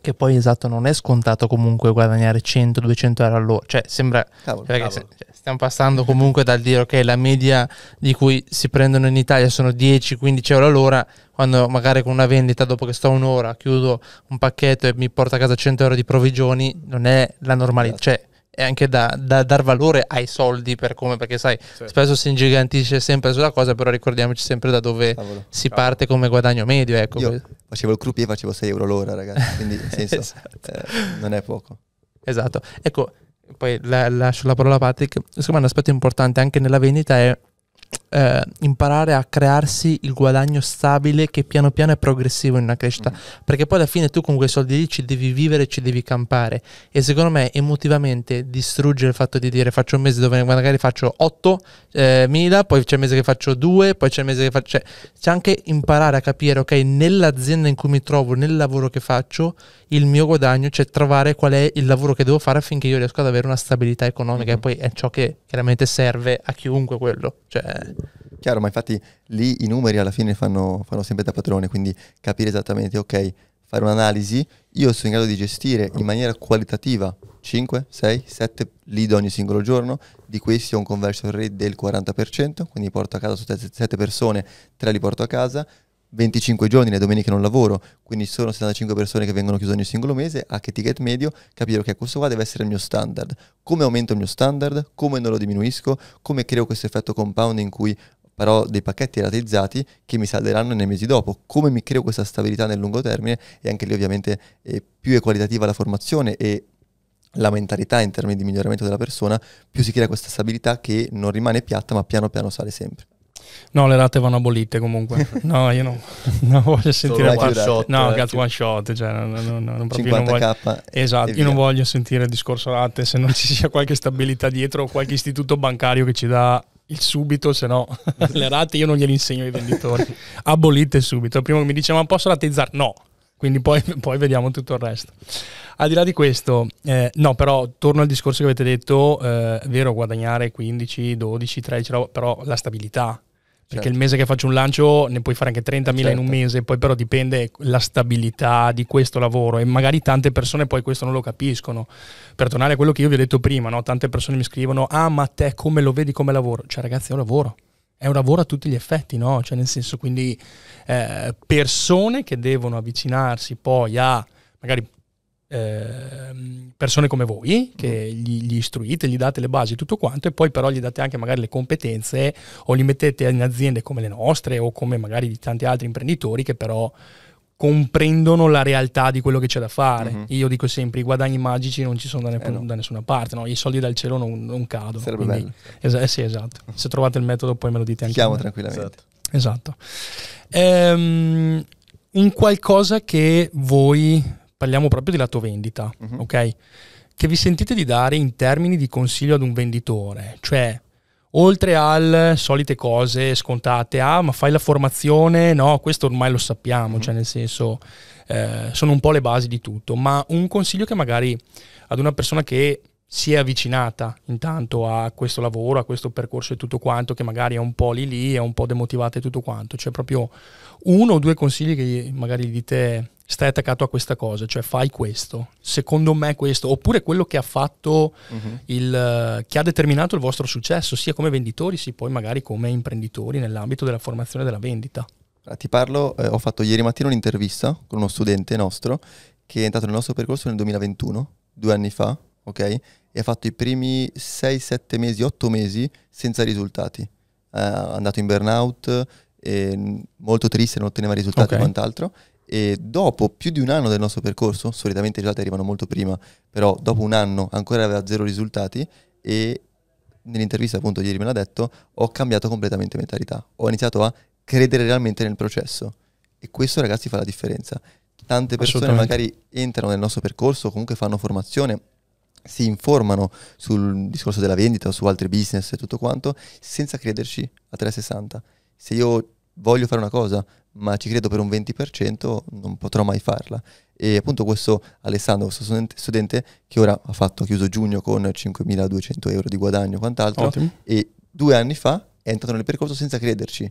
Che poi esatto, non è scontato comunque guadagnare 100-200 euro all'ora, cioè sembra... Cavolo, cavolo. Se, cioè, stiamo passando comunque dal dire ok la media di cui si prendono in Italia sono 10-15 euro all'ora quando magari con una vendita dopo che sto un'ora chiudo un pacchetto e mi porta a casa 100 euro di provvigioni non è la normalità certo. cioè è anche da, da dar valore ai soldi per come perché sai certo. spesso si ingigantisce sempre sulla cosa però ricordiamoci sempre da dove Cavolo. si Cavolo. parte come guadagno medio ecco. Io facevo il croupier facevo 6 euro l'ora ragazzi quindi senso, esatto. eh, non è poco esatto ecco poi la, lascio la parola a Patrick, secondo me un aspetto importante anche nella vendita è eh, imparare a crearsi il guadagno stabile che piano piano è progressivo in una crescita, mm. perché poi alla fine tu con quei soldi lì ci devi vivere, ci devi campare e secondo me emotivamente distrugge il fatto di dire faccio un mese dove magari faccio 8, eh, mila, poi c'è il mese che faccio 2, poi c'è il mese che faccio... Cioè, c'è anche imparare a capire, ok, nell'azienda in cui mi trovo, nel lavoro che faccio, il mio guadagno, cioè trovare qual è il lavoro che devo fare affinché io riesco ad avere una stabilità economica mm-hmm. e poi è ciò che chiaramente serve a chiunque quello. Cioè... Chiaro, ma infatti lì i numeri alla fine fanno, fanno sempre da padrone, quindi capire esattamente, ok, fare un'analisi, io sono in grado di gestire in maniera qualitativa 5, 6, 7 lead ogni singolo giorno, di questi ho un conversion rate del 40%, quindi porto a casa su 7 persone, 3 li porto a casa, 25 giorni, le domeniche non lavoro, quindi sono 75 persone che vengono chiuse ogni singolo mese, a che ticket medio, capire che questo qua deve essere il mio standard, come aumento il mio standard, come non lo diminuisco, come creo questo effetto compound in cui farò dei pacchetti rateizzati che mi salderanno nei mesi dopo. Come mi creo questa stabilità nel lungo termine? E anche lì ovviamente eh, più è qualitativa la formazione e la mentalità in termini di miglioramento della persona, più si crea questa stabilità che non rimane piatta ma piano piano sale sempre. No, le rate vanno abolite comunque. No, io non, non voglio sentire one shot. No, eh, one shot, cioè non, non, non, k non voglio, Esatto, io non voglio sentire il discorso rate se non ci sia qualche stabilità dietro o qualche istituto bancario che ci dà il subito, se no le rate io non gliele insegno ai venditori. Abolite subito. Prima mi diceva, ma posso rateizzare? No. Quindi poi, poi, vediamo tutto il resto. Al di là di questo, eh, no, però torno al discorso che avete detto, eh, è vero guadagnare 15, 12, 13, però la stabilità perché certo. il mese che faccio un lancio ne puoi fare anche 30.000 certo. in un certo. mese, poi però dipende la stabilità di questo lavoro e magari tante persone poi questo non lo capiscono. Per tornare a quello che io vi ho detto prima, no? tante persone mi scrivono, ah ma te come lo vedi come lavoro? Cioè ragazzi è un lavoro, è un lavoro a tutti gli effetti, no? Cioè nel senso quindi eh, persone che devono avvicinarsi poi a magari Ehm, persone come voi che mm. gli, gli, istruite, gli date le basi e tutto quanto e poi però gli date anche magari le competenze o li mettete in aziende come le nostre o come magari di tanti altri imprenditori che però comprendono la realtà di quello che c'è da fare. Mm-hmm. Io dico sempre: i guadagni magici non ci sono da, ne- eh no. da nessuna parte, no? i soldi dal cielo non, non cadono. Sarebbe quindi, bello. Es- eh sì, esatto. Se trovate il metodo, poi me lo dite anche. Chiamo tranquillamente. Esatto. esatto. Ehm, un qualcosa che voi parliamo proprio di lato vendita, uh-huh. ok? Che vi sentite di dare in termini di consiglio ad un venditore, cioè oltre al solite cose scontate, ah ma fai la formazione, no, questo ormai lo sappiamo, mm. cioè nel senso eh, sono un po' le basi di tutto, ma un consiglio che magari ad una persona che si è avvicinata intanto a questo lavoro, a questo percorso e tutto quanto, che magari è un po' lì lì, è un po' demotivata e tutto quanto. C'è proprio uno o due consigli che magari gli dite stai attaccato a questa cosa, cioè fai questo, secondo me questo, oppure quello che ha fatto uh-huh. il, eh, che ha determinato il vostro successo, sia come venditori, sia poi magari come imprenditori nell'ambito della formazione della vendita. Ah, ti parlo, eh, ho fatto ieri mattina un'intervista con uno studente nostro che è entrato nel nostro percorso nel 2021, due anni fa, ok? e ha fatto i primi 6-7 mesi, 8 mesi senza risultati. È eh, andato in burnout, molto triste, non otteneva risultati okay. e quant'altro. E dopo più di un anno del nostro percorso, solitamente i risultati arrivano molto prima, però dopo un anno ancora aveva zero risultati e nell'intervista appunto ieri me l'ha detto, ho cambiato completamente mentalità, ho iniziato a credere realmente nel processo e questo ragazzi fa la differenza. Tante persone magari entrano nel nostro percorso, comunque fanno formazione, si informano sul discorso della vendita o su altri business e tutto quanto senza crederci a 360. Se io voglio fare una cosa ma ci credo per un 20% non potrò mai farla. E appunto questo Alessandro, questo studente, studente che ora ha fatto, ha chiuso giugno con 5.200 euro di guadagno e quant'altro Ottimo. e due anni fa è entrato nel percorso senza crederci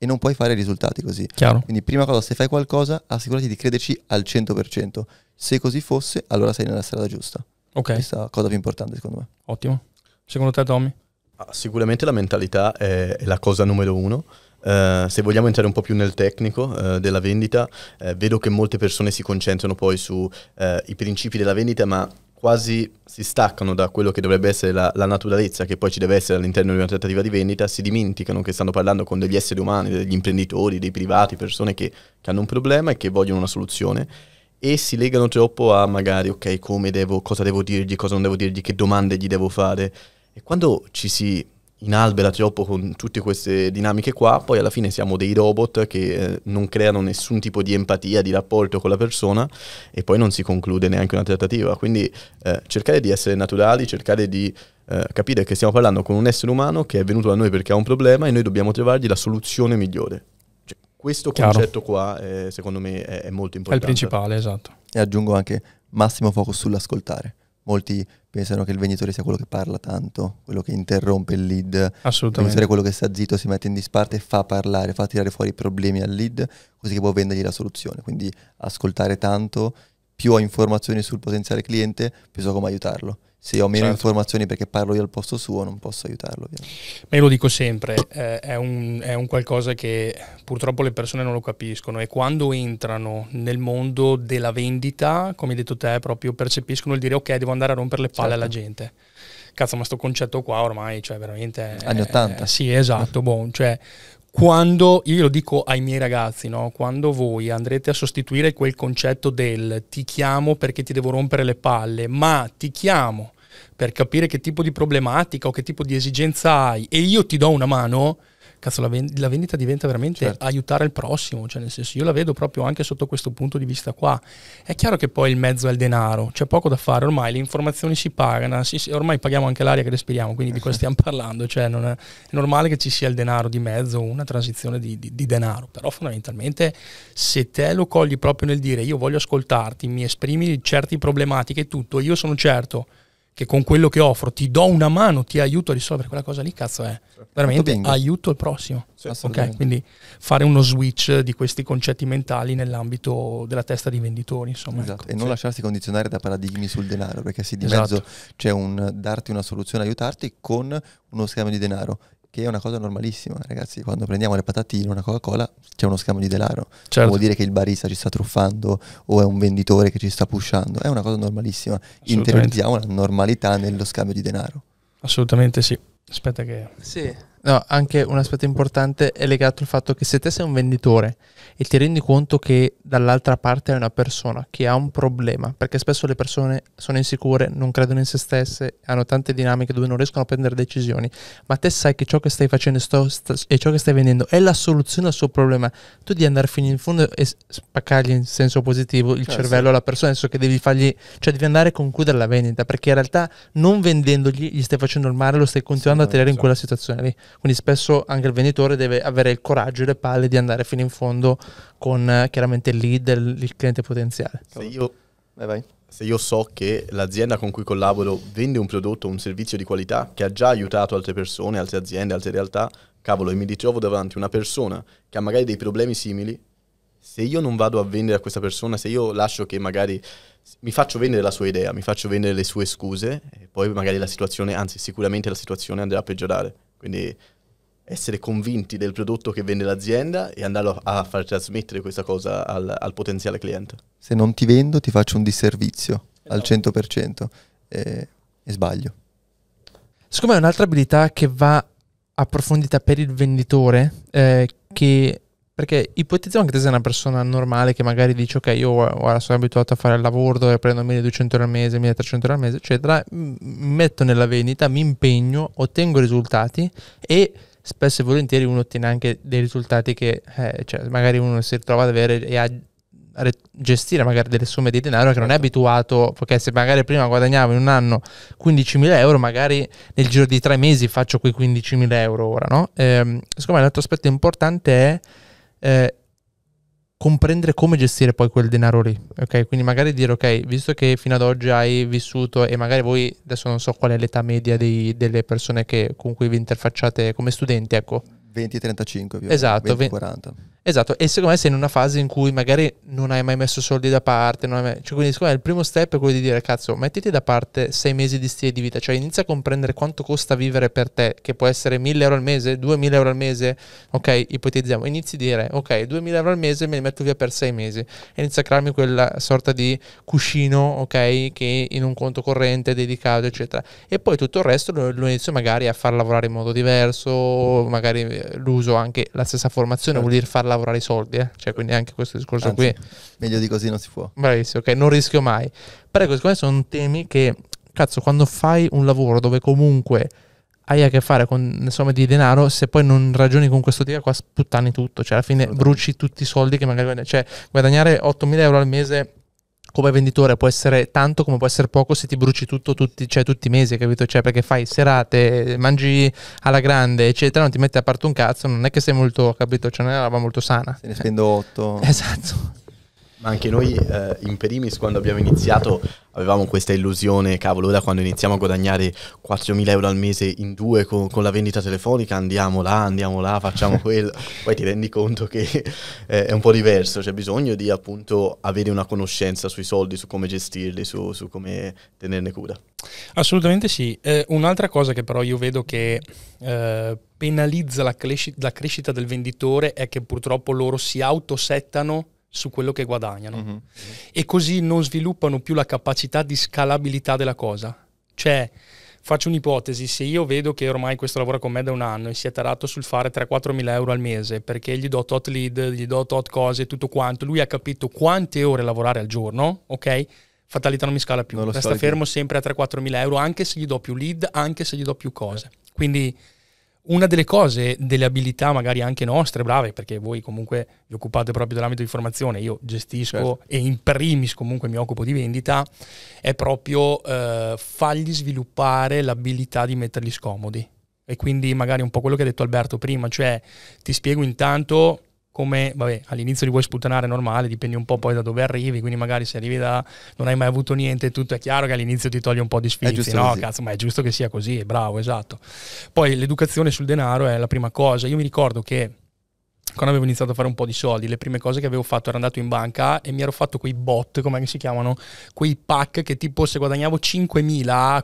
e non puoi fare risultati così. Chiaro. Quindi prima cosa, se fai qualcosa, assicurati di crederci al 100%. Se così fosse, allora sei nella strada giusta. Ok. Questa è la cosa più importante secondo me. Ottimo. Secondo te Tommy? Ah, sicuramente la mentalità è, la cosa numero uno. Uh, se vogliamo entrare un po' più nel tecnico uh, della vendita, uh, vedo che molte persone si concentrano poi sui principi della vendita, ma quasi si staccano da quello che dovrebbe essere la, la, naturalezza che poi ci deve essere all'interno di una trattativa di vendita, si dimenticano che stanno parlando con degli esseri umani, degli imprenditori, dei privati, persone che, che hanno un problema e che vogliono una soluzione e si legano troppo a magari, ok, come devo, cosa devo dirgli, cosa non devo dirgli, che domande gli devo fare. E quando ci si inalbera troppo con tutte queste dinamiche qua, poi alla fine siamo dei robot che eh, non creano nessun tipo di empatia, di rapporto con la persona e poi non si conclude neanche una trattativa. Quindi eh, cercare di essere naturali, cercare di eh, capire che stiamo parlando con un essere umano che è venuto da noi perché ha un problema e noi dobbiamo trovargli la soluzione migliore. Questo Chiaro. concetto qua, eh, secondo me, è, è, molto importante. È il principale, esatto. E aggiungo anche massimo focus sull'ascoltare. Molti pensano che il venditore sia quello che parla tanto, quello che interrompe il lead. Assolutamente. Il venditore quello che sta zitto, si mette in disparte e fa parlare, fa tirare fuori i problemi al lead, così che può vendergli la soluzione. Quindi ascoltare tanto più ho informazioni sul potenziale cliente, più so come aiutarlo. Se ho meno certo. informazioni perché parlo io al posto suo, non posso aiutarlo. Ma io lo dico sempre, eh, è, un, è, un, qualcosa che purtroppo le persone non lo capiscono e quando entrano nel mondo della vendita, come hai detto te, proprio percepiscono il dire ok, devo andare a rompere le palle certo. alla gente. Cazzo, ma sto concetto qua ormai, cioè veramente... Anni 80. È, sì, esatto, boh, cioè quando io lo dico ai miei ragazzi, no? quando voi andrete a sostituire quel concetto del ti chiamo perché ti devo rompere le palle, ma ti chiamo per capire che tipo di problematica o che tipo di esigenza hai e io ti do una mano, cazzo, la, ven- la vendita diventa veramente certo. aiutare il prossimo, cioè nel senso io la vedo proprio anche sotto questo punto di vista qua. È chiaro che poi il mezzo è il denaro, c'è poco da fare, ormai le informazioni si pagano, si, si, ormai paghiamo anche l'aria che respiriamo, quindi di eh, cosa certo. stiamo parlando, cioè non è, è, normale che ci sia il denaro di mezzo, una transizione di, di, di denaro, però fondamentalmente se te lo cogli proprio nel dire io voglio ascoltarti, mi esprimi certe problematiche e tutto, io sono certo che con quello che offro ti do una mano, ti aiuto a risolvere quella cosa lì, cazzo è certo. veramente aiuto il prossimo. Sì, okay? Quindi fare uno switch di questi concetti mentali nell'ambito della testa dei venditori, insomma. Esatto. Ecco. E non sì. lasciarsi condizionare da paradigmi sul denaro, perché se di esatto. mezzo c'è un darti una soluzione, aiutarti con uno schema di denaro che è una cosa normalissima, ragazzi. Quando prendiamo le patatine, una Coca-Cola, c'è uno scambio di denaro. Certo. Vuol dire che il barista ci sta truffando o è un venditore che ci sta pushando. È una cosa normalissima. Interiorizziamo la normalità nello scambio di denaro. Assolutamente sì. Aspetta che... Sì. No, anche un aspetto importante è legato al fatto che se te sei un venditore e ti rendi conto che dall'altra parte è una persona che ha un problema, perché spesso le persone sono insicure, non credono in se stesse, hanno tante dinamiche dove non riescono a prendere decisioni, ma te sai che ciò che stai facendo sto, sto, e ciò che stai vendendo è la soluzione al suo problema, tu devi andare fino in fondo e spaccargli in senso positivo il eh, cervello sì. alla persona, nel senso che devi fargli, cioè devi andare a concludere la vendita, perché in realtà non vendendogli gli stai facendo il male, lo stai continuando sì, a tenere in quella situazione lì, quindi spesso anche il venditore deve avere il coraggio e le palle di andare fino in fondo con eh, chiaramente il lead, il cliente potenziale. Se io, vai vai. se io so che l'azienda con cui collaboro vende un prodotto o un servizio di qualità che ha già aiutato altre persone, altre aziende, altre realtà, cavolo, e mi ritrovo davanti una persona che ha magari dei problemi simili, se io non vado a vendere a questa persona, se io lascio che magari mi faccio vendere la sua idea, mi faccio vendere le sue scuse, poi magari la situazione, anzi sicuramente la situazione andrà a peggiorare. Quindi essere convinti del prodotto che vende l'azienda e andarlo a far trasmettere questa cosa al, al potenziale cliente. Se non ti vendo ti faccio un disservizio eh al 100% e, e sbaglio. Secondo me un'altra abilità che va approfondita per il venditore, eh, che, perché ipotizziamo che tu sei una persona normale che magari dice ok io ora sono abituato a fare il lavoro dove prendo 1200 euro al mese, 1300 euro al mese eccetera, mi metto nella vendita, mi impegno, ottengo risultati e spesso e volentieri uno ottiene anche dei risultati che eh, cioè magari uno si ritrova ad avere e a gestire magari delle somme di denaro che non è certo. abituato, perché se magari prima guadagnavo in un anno 15.000 euro, magari nel giro di tre mesi faccio quei 15.000 euro ora, no? Ehm, secondo me l'altro aspetto importante è eh, comprendere come gestire poi quel denaro lì, ok? Quindi magari dire, ok, visto che fino ad oggi hai vissuto e magari voi, adesso non so qual è l'età media dei, delle persone che, con cui vi interfacciate come studenti, ecco. 20-35 più o esatto, 20-40. Esatto, e secondo me sei in una fase in cui magari non hai mai messo soldi da parte, mai... cioè, quindi secondo me il primo step è quello di dire cazzo, mettiti da parte sei mesi di stile di vita, cioè inizia a comprendere quanto costa vivere per te, che può essere 1000 euro al mese, 2000 euro al mese, ok, ipotizziamo, inizi a dire ok, 2000 euro al mese me li metto via per sei mesi inizia a crearmi quella sorta di cuscino, ok, che in un conto corrente dedicato, eccetera. E poi tutto il resto lo, lo inizio magari a far lavorare in modo diverso, magari eh, l'uso anche la stessa formazione, certo. vuol dire far lavorare lavorare i soldi, eh? cioè, quindi anche questo discorso Anzi, qui. Meglio di così non si può. Bravissimo, ok, non rischio mai. Però ecco, secondo me sono temi che, cazzo, quando fai un lavoro dove comunque hai a che fare con insomma, di denaro, se poi non ragioni con questo tica qua, sputtani tutto, cioè alla fine bruci tutti i soldi che magari... Cioè, guadagnare 8.000 euro al mese come venditore può essere tanto come può essere poco se ti bruci tutto tutti, cioè, tutti i mesi, capito? Cioè, perché fai serate, mangi alla grande, eccetera, non ti metti a parte un cazzo, non è che sei molto, capito? Cioè, non è una roba molto sana. Se ne spendo 8. Esatto. Ma anche noi eh, in primis quando abbiamo iniziato avevamo questa illusione, cavolo, ora quando iniziamo a guadagnare 4.000 euro al mese in due con, con, la vendita telefonica andiamo là, andiamo là, facciamo quello, poi ti rendi conto che eh, è un po' diverso, c'è bisogno di appunto avere una conoscenza sui soldi, su come gestirli, su, su come tenerne cura. Assolutamente sì, eh, un'altra cosa che però io vedo che eh, penalizza la, cresci- la crescita del venditore è che purtroppo loro si autosettano su quello che guadagnano mm-hmm. e così non sviluppano più la capacità di scalabilità della cosa. Cioè, faccio un'ipotesi, se io vedo che ormai questo lavora con me da un anno e si è tarato sul fare 3-4 mila euro al mese perché gli do tot lead, gli do tot cose, tutto quanto, lui ha capito quante ore lavorare al giorno, ok? Fatalità non mi scala più, resta fermo sempre a 3-4 mila euro anche se gli do più lead, anche se gli do più cose. Quindi una delle cose, delle abilità magari anche nostre, brave, perché voi comunque vi occupate proprio dell'ambito di formazione, io gestisco certo. e in primis comunque mi occupo di vendita, è proprio eh, fargli sviluppare l'abilità di metterli scomodi. E quindi magari un po' quello che ha detto Alberto prima, cioè ti spiego intanto come vabbè, all'inizio li vuoi sputtanare normale, dipende un po' poi da dove arrivi, quindi magari se arrivi da non hai mai avuto niente, tutto è chiaro che all'inizio ti toglie un po' di sfinzi, no? Così. Cazzo, ma è giusto che sia così, bravo, esatto. Poi l'educazione sul denaro è la prima cosa. Io mi ricordo che quando avevo iniziato a fare un po' di soldi, le prime cose che avevo fatto ero andato in banca e mi ero fatto quei bot, come si chiamano, quei pack che tipo se guadagnavo 5.000,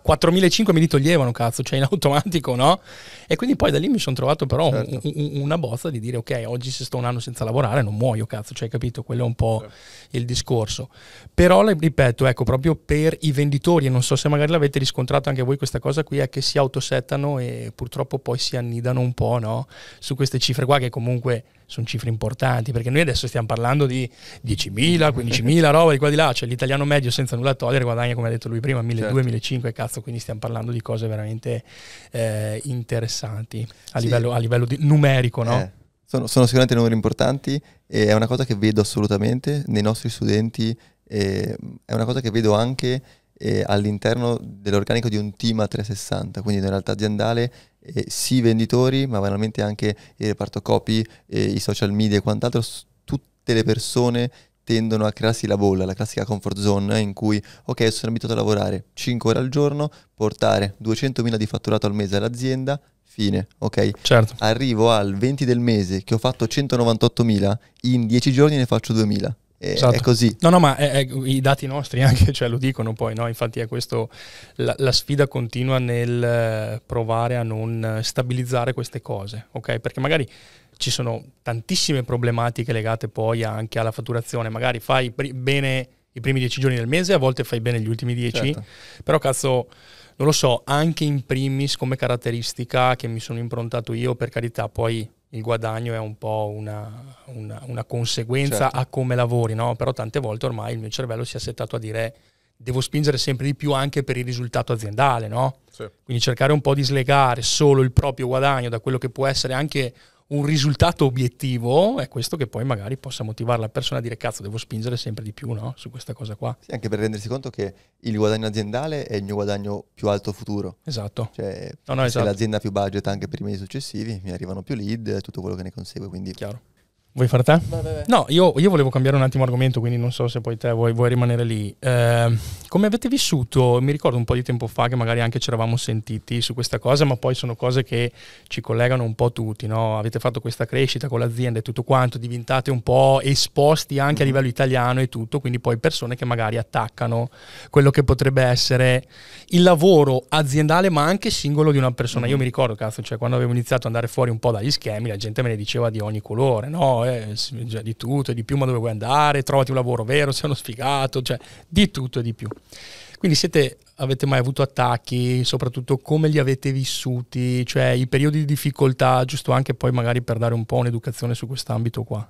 4.500 mi li toglievano, cazzo, cioè in automatico, no? E quindi poi da lì mi sono trovato però certo. un, un, una bozza di dire ok, oggi se sto un anno senza lavorare non muoio, cazzo, cioè hai capito, quello è un po' certo. il discorso. Però ripeto, ecco, proprio per i venditori, e non so se magari l'avete riscontrato anche voi questa cosa qui, è che si autosettano e purtroppo poi si annidano un po' no? su queste cifre qua che comunque sono cifre importanti, perché noi adesso stiamo parlando di 10.000, 15.000, roba di qua di là, cioè l'italiano medio senza nulla togliere guadagna, come ha detto lui prima, 1.200, certo. 1.500, cazzo, quindi stiamo parlando di cose veramente eh, interessanti a, sì. livello, a livello di, numerico, no? Eh. Sono, sono, sicuramente numeri importanti e è una cosa che vedo assolutamente nei nostri studenti, eh, è una cosa che vedo anche eh, all'interno dell'organico di un team a 360, quindi in realtà aziendale eh, sì i venditori, ma veramente anche il reparto copy, eh, i social media e quant'altro, tutte le persone tendono a crearsi la bolla, la classica comfort zone eh, in cui ok sono abituato a lavorare 5 ore al giorno, portare 200.000 di fatturato al mese all'azienda, fine, ok? Certo. Arrivo al 20 del mese che ho fatto 198.000, in 10 giorni ne faccio 2.000 Esatto. È così. No, no, ma è, è, i dati nostri anche cioè, lo dicono poi, no? infatti è questo, la, la, sfida continua nel eh, provare a non stabilizzare queste cose, ok? Perché magari ci sono tantissime problematiche legate poi anche alla fatturazione, magari fai pr- bene i primi dieci giorni del mese, a volte fai bene gli ultimi dieci, certo. però cazzo non lo so, anche in primis come caratteristica che mi sono improntato io, per carità, poi il guadagno è un po' una, una, una conseguenza certo. a come lavori, no? però tante volte ormai il mio cervello si è settato a dire devo spingere sempre di più anche per il risultato aziendale, no? sì. quindi cercare un po' di slegare solo il proprio guadagno da quello che può essere anche un risultato obiettivo, è questo che poi magari possa motivare la persona a dire cazzo devo spingere sempre di più no? su questa cosa qua. Sì, anche per rendersi conto che il guadagno aziendale è il mio guadagno più alto futuro. Esatto. Cioè, no, no, esatto. se l'azienda ha più budget anche per i mesi successivi, mi arrivano più lead e tutto quello che ne consegue. Quindi Chiaro. Vuoi fare te? Vai, vai, vai. No, io, io, volevo cambiare un attimo argomento, quindi non so se poi te vuoi, vuoi rimanere lì. Eh, come avete vissuto, mi ricordo un po' di tempo fa che magari anche ci eravamo sentiti su questa cosa, ma poi sono cose che ci collegano un po' tutti, no? Avete fatto questa crescita con l'azienda e tutto quanto, diventate un po' esposti anche a mm-hmm. livello italiano e tutto, quindi poi persone che magari attaccano quello che potrebbe essere il lavoro aziendale, ma anche singolo di una persona. Mm-hmm. Io mi ricordo, cazzo, cioè quando avevo iniziato ad andare fuori un po' dagli schemi, la gente me ne diceva di ogni colore, no? eh, cioè, di tutto e di più, ma dove vuoi andare, trovati un lavoro vero, sei uno sfigato, cioè di tutto e di più. Quindi siete, avete mai avuto attacchi, soprattutto come li avete vissuti, cioè i periodi di difficoltà, giusto anche poi magari per dare un po' un'educazione su quest'ambito qua?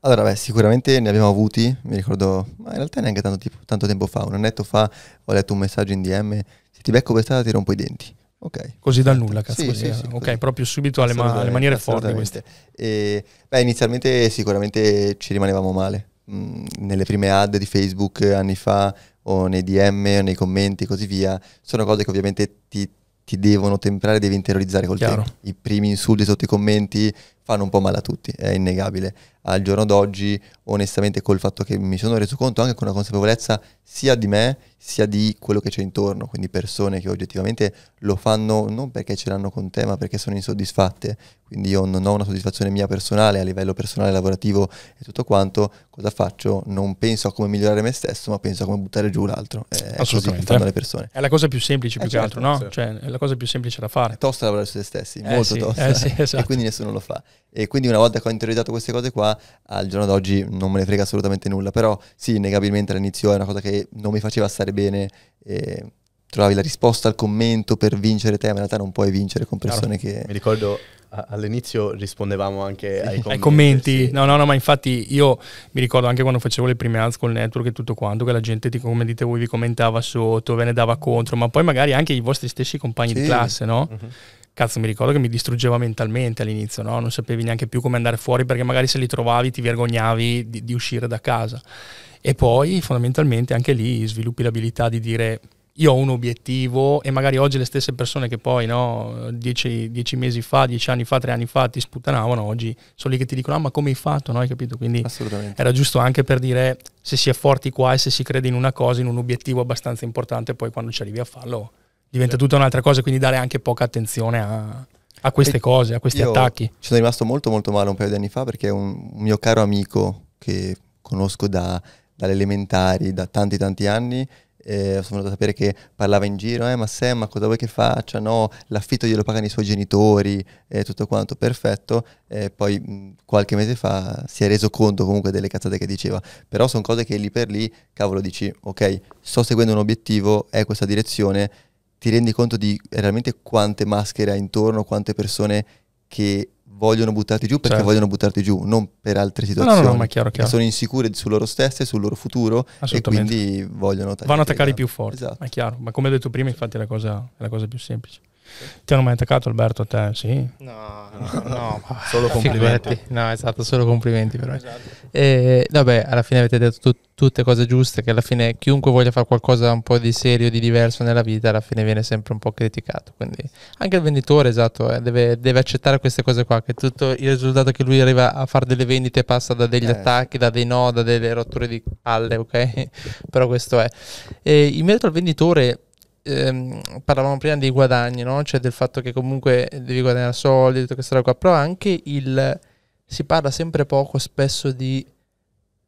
Allora, beh, sicuramente ne abbiamo avuti, mi ricordo, ma in realtà neanche tanto, tipo, tanto tempo fa, un annetto fa ho letto un messaggio in DM, se ti becco quest'estate ti rompo i denti. Okay. Così dal certo. nulla, cazzo. Sì, sì, eh, sì, ok, proprio subito alle, ma- alle maniere forti queste. E, beh, inizialmente sicuramente ci rimanevamo male. Mm, nelle prime ad di Facebook anni fa, o nei DM, o nei commenti e così via, sono cose che ovviamente ti, ti devono temperare, devi interiorizzare col Chiaro. tempo. I primi insulti sotto i commenti, fanno un po' male a tutti, è innegabile. Al giorno d'oggi, onestamente, col fatto che mi sono reso conto anche con una consapevolezza sia di me, sia di quello che c'è intorno, quindi persone che oggettivamente lo fanno non perché ce l'hanno con te, ma perché sono insoddisfatte. Quindi io non ho una soddisfazione mia personale, a livello personale, lavorativo e tutto quanto. Cosa faccio? Non penso a come migliorare me stesso, ma penso a come buttare giù l'altro. È così che le persone. È la cosa più semplice, più eh, che certo, altro, no? Certo. Cioè, è la cosa più semplice da fare. È tosta lavorare su se stessi, eh molto sì, tosta. Eh sì, esatto. E quindi nessuno lo fa. E quindi una volta che ho interiorizzato queste cose qua, al giorno d'oggi non me ne frega assolutamente nulla. Però sì, innegabilmente all'inizio è una cosa che non mi faceva stare bene. E trovavi la risposta al commento per vincere te, ma in realtà non puoi vincere con persone claro. che... Mi ricordo all'inizio rispondevamo anche sì. ai commenti. Ai commenti. Sì. No, no, no, ma infatti io mi ricordo anche quando facevo le prime ads il network e tutto quanto, che la gente, ti, come dite voi, vi commentava sotto, ve ne dava contro, ma poi magari anche i vostri stessi compagni sì. di classe, no? Uh-huh cazzo mi ricordo che mi distruggeva mentalmente all'inizio, no? non sapevi neanche più come andare fuori perché magari se li trovavi ti vergognavi di, di uscire da casa. E poi fondamentalmente anche lì sviluppi l'abilità di dire io ho un obiettivo e magari oggi le stesse persone che poi no, dieci, dieci, mesi fa, dieci anni fa, tre anni fa ti sputtanavano, oggi sono lì che ti dicono ah ma come hai fatto, no? hai capito? Quindi era giusto anche per dire se si è forti qua e se si crede in una cosa, in un obiettivo abbastanza importante, poi quando ci arrivi a farlo diventa tutta un'altra cosa, quindi dare anche poca attenzione a, a queste e cose, a questi attacchi. Ci sono rimasto molto molto male un paio di anni fa perché un, un mio caro amico che conosco da, dalle elementari da tanti tanti anni eh, sono andato a sapere che parlava in giro, eh, ma Sam, ma cosa vuoi che faccia? No, l'affitto glielo pagano i suoi genitori, eh, tutto quanto, perfetto. Eh, poi mh, qualche mese fa si è reso conto comunque delle cazzate che diceva, però sono cose che lì per lì, cavolo, dici, ok, sto seguendo un obiettivo, è questa direzione, ti rendi conto di realmente quante maschere hai intorno, quante persone che vogliono buttarti giù perché certo. vogliono buttarti giù, non per altre situazioni. No, no, no, ma chiaro, chiaro. Sono insicure su loro stesse, sul loro futuro e quindi vogliono... Vanno attaccare i più forti, esatto. ma chiaro. Ma come ho detto prima, infatti è la cosa, è la cosa più semplice. Ti hanno mai attaccato Alberto a te? Sì. No, no, no solo complimenti. No, esatto, solo complimenti per me. Esatto. E, eh, vabbè, alla fine avete detto tut- tutte cose giuste, che alla fine chiunque voglia fare qualcosa un po' di serio, di diverso nella vita, alla fine viene sempre un po' criticato. Quindi anche il venditore, esatto, eh, deve, deve, accettare queste cose qua, che tutto il risultato che lui arriva a fare delle vendite passa da degli eh. attacchi, da dei no, da delle rotture di palle, ok? Però questo è. E, in merito al venditore ehm, parlavamo prima dei guadagni, no? cioè del fatto che comunque devi guadagnare soldi, tutta questa roba qua, però anche il... si parla sempre poco spesso di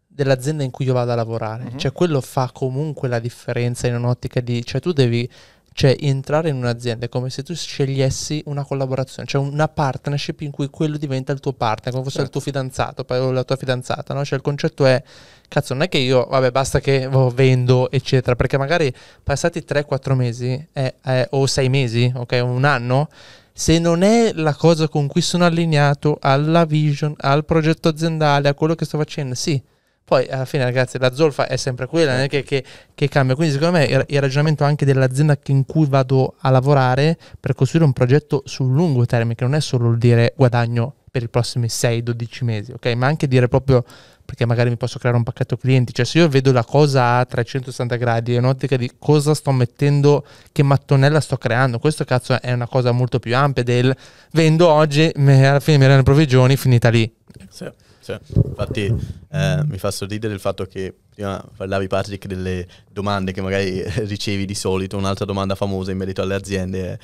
dell'azienda in cui io vado a lavorare. Mm-hmm. Cioè, quello fa comunque la differenza in un'ottica di... Cioè, tu devi cioè entrare in un'azienda è come se tu scegliessi una collaborazione, cioè una partnership in cui quello diventa il tuo partner, come fosse certo. il tuo certo. fidanzato o la tua fidanzata, no? Cioè il concetto è, cazzo, non è che io, vabbè, basta che vendo, eccetera, perché magari passati 3-4 mesi eh, eh, o 6 mesi, ok, un anno, se non è la cosa con cui sono allineato alla vision, al progetto aziendale, a quello che sto facendo, sì, poi alla fine, ragazzi, la zolfa è sempre quella, non che, che, che cambia. Quindi, secondo me, il ragionamento anche dell'azienda in cui vado a lavorare per costruire un progetto sul lungo termine, che non è solo il dire guadagno per i prossimi 6-12 mesi, ok? Ma anche dire proprio perché magari mi posso creare un pacchetto clienti, cioè se io vedo la cosa a 360 gradi è un'ottica di cosa sto mettendo, che mattonella sto creando, questo cazzo è una cosa molto più ampia del vendo oggi, alla fine mi erano provvigioni, finita lì. Sì. Cioè, infatti eh, mi fa sorridere il fatto che prima parlavi Patrick delle domande che magari ricevi di solito, un'altra domanda famosa in merito alle aziende è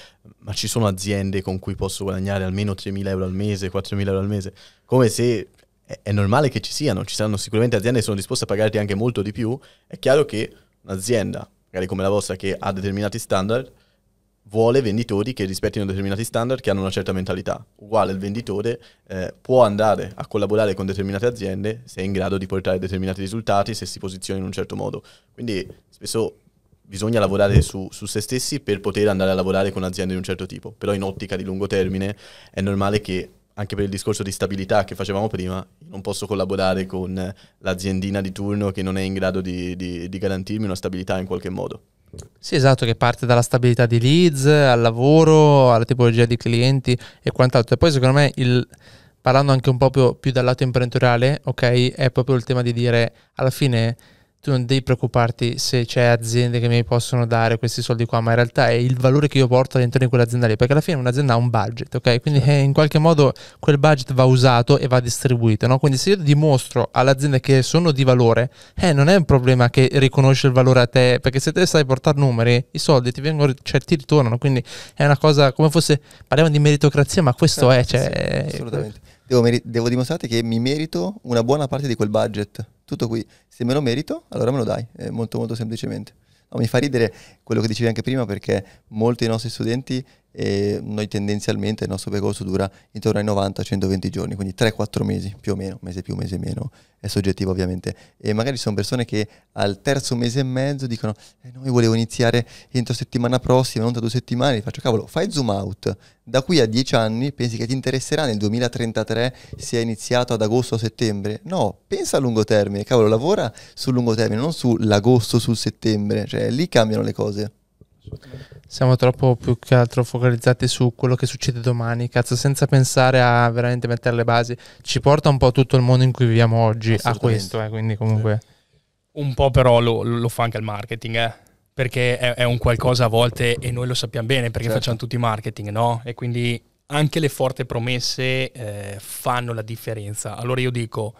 ma ci sono aziende con cui posso guadagnare almeno 3.000 euro al mese, 4.000 euro al mese? Come se è, è normale che ci siano, ci saranno sicuramente aziende che sono disposte a pagarti anche molto di più, è chiaro che un'azienda, magari come la vostra che ha determinati standard, vuole venditori che rispettino determinati standard, che hanno una certa mentalità. Uguale il venditore eh, può andare a collaborare con determinate aziende se è in grado di portare determinati risultati, se si posiziona in un certo modo. Quindi spesso bisogna lavorare su, su, se stessi per poter andare a lavorare con aziende di un certo tipo, però in ottica di lungo termine è normale che anche per il discorso di stabilità che facevamo prima, non posso collaborare con l'aziendina di turno che non è in grado di, di, di garantirmi una stabilità in qualche modo. Sì, esatto, che parte dalla stabilità di leads, al lavoro, alla tipologia di clienti e quant'altro. E poi secondo me, il, parlando anche un po' più, più dal lato imprenditoriale, ok, è proprio il tema di dire alla fine tu non devi preoccuparti se c'è aziende che mi possono dare questi soldi qua, ma in realtà è il valore che io porto all'interno di quell'azienda lì, perché alla fine un'azienda ha un budget, ok? Quindi certo. Eh, in qualche modo quel budget va usato e va distribuito, no? Quindi se io dimostro all'azienda che sono di valore, eh, non è un problema che riconosce il valore a te, perché se te sai portare numeri, i soldi ti vengono, cioè ti ritornano, quindi è una cosa come fosse, parliamo di meritocrazia, ma questo eh, è, cioè, sì, assolutamente. È, devo, meri- devo dimostrare che mi merito una buona parte di quel budget. Tutto qui. Se me lo merito, allora me lo dai. È eh, molto molto semplicemente mi fa ridere quello che dicevi anche prima perché molti dei nostri studenti e noi tendenzialmente il nostro percorso dura intorno ai 90-120 giorni, quindi 3-4 mesi più o meno, mese più, mese meno, è soggettivo ovviamente. E magari ci sono persone che al terzo mese e mezzo dicono eh, noi volevo iniziare entro settimana prossima, non tra due settimane, e faccio cavolo, fai zoom out, da qui a 10 anni pensi che ti interesserà nel 2033 se hai iniziato ad agosto o settembre? No, pensa a lungo termine, cavolo, lavora sul lungo termine, non sull'agosto, sul settembre, cioè lì cambiano le cose. Assolutamente. Siamo troppo più che altro focalizzati su quello che succede domani, cazzo, senza pensare a veramente mettere le basi. Ci porta un po' tutto il mondo in cui viviamo oggi a questo, eh, quindi comunque... Un po' però lo, lo, fa anche il marketing, eh? perché è, è, un qualcosa a volte e noi lo sappiamo bene perché certo. facciamo tutti marketing, no? E quindi anche le forti promesse eh, fanno la differenza. Allora io dico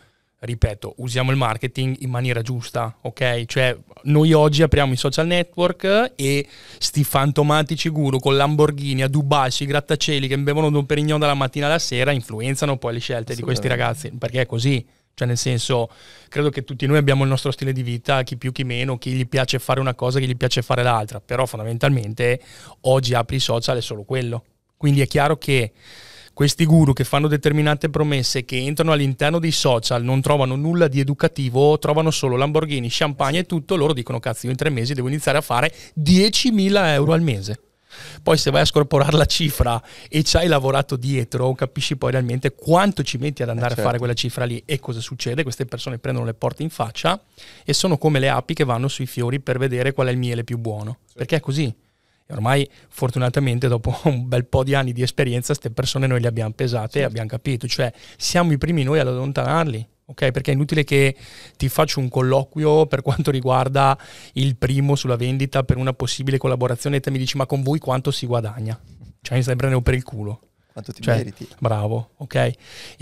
ripeto, usiamo il marketing in maniera giusta, ok? Cioè, noi oggi apriamo i social network e sti fantomatici guru con Lamborghini a Dubai, sui grattacieli che bevono Don Perignon dalla mattina alla sera, influenzano poi le scelte di questi ragazzi, perché è così. Cioè, nel senso, credo che tutti noi abbiamo il nostro stile di vita, chi più chi meno, chi gli piace fare una cosa, chi gli piace fare l'altra, però fondamentalmente oggi apri i social è solo quello. Quindi è chiaro che questi guru che fanno determinate promesse, che entrano all'interno dei social, non trovano nulla di educativo, trovano solo Lamborghini, champagne e tutto, loro dicono cazzo io in tre mesi devo iniziare a fare 10.000 euro al mese. Poi se vai a scorporare la cifra e ci hai lavorato dietro, capisci poi realmente quanto ci metti ad eh, andare eh certo. a fare quella cifra lì e cosa succede. Queste persone prendono le porte in faccia e sono come le api che vanno sui fiori per vedere qual è il miele più buono. Sì. Perché è così. Ormai fortunatamente dopo un bel po' di anni di esperienza queste persone noi le abbiamo pesate certo. e abbiamo capito, cioè siamo i primi noi ad allontanarli. ok? perché è inutile che ti faccio un colloquio per quanto riguarda il primo sulla vendita per una possibile collaborazione e te mi dici ma con voi quanto si guadagna? Cioè mi stai prendendo per il culo. Quanto ti cioè, meriti? Bravo, ok? E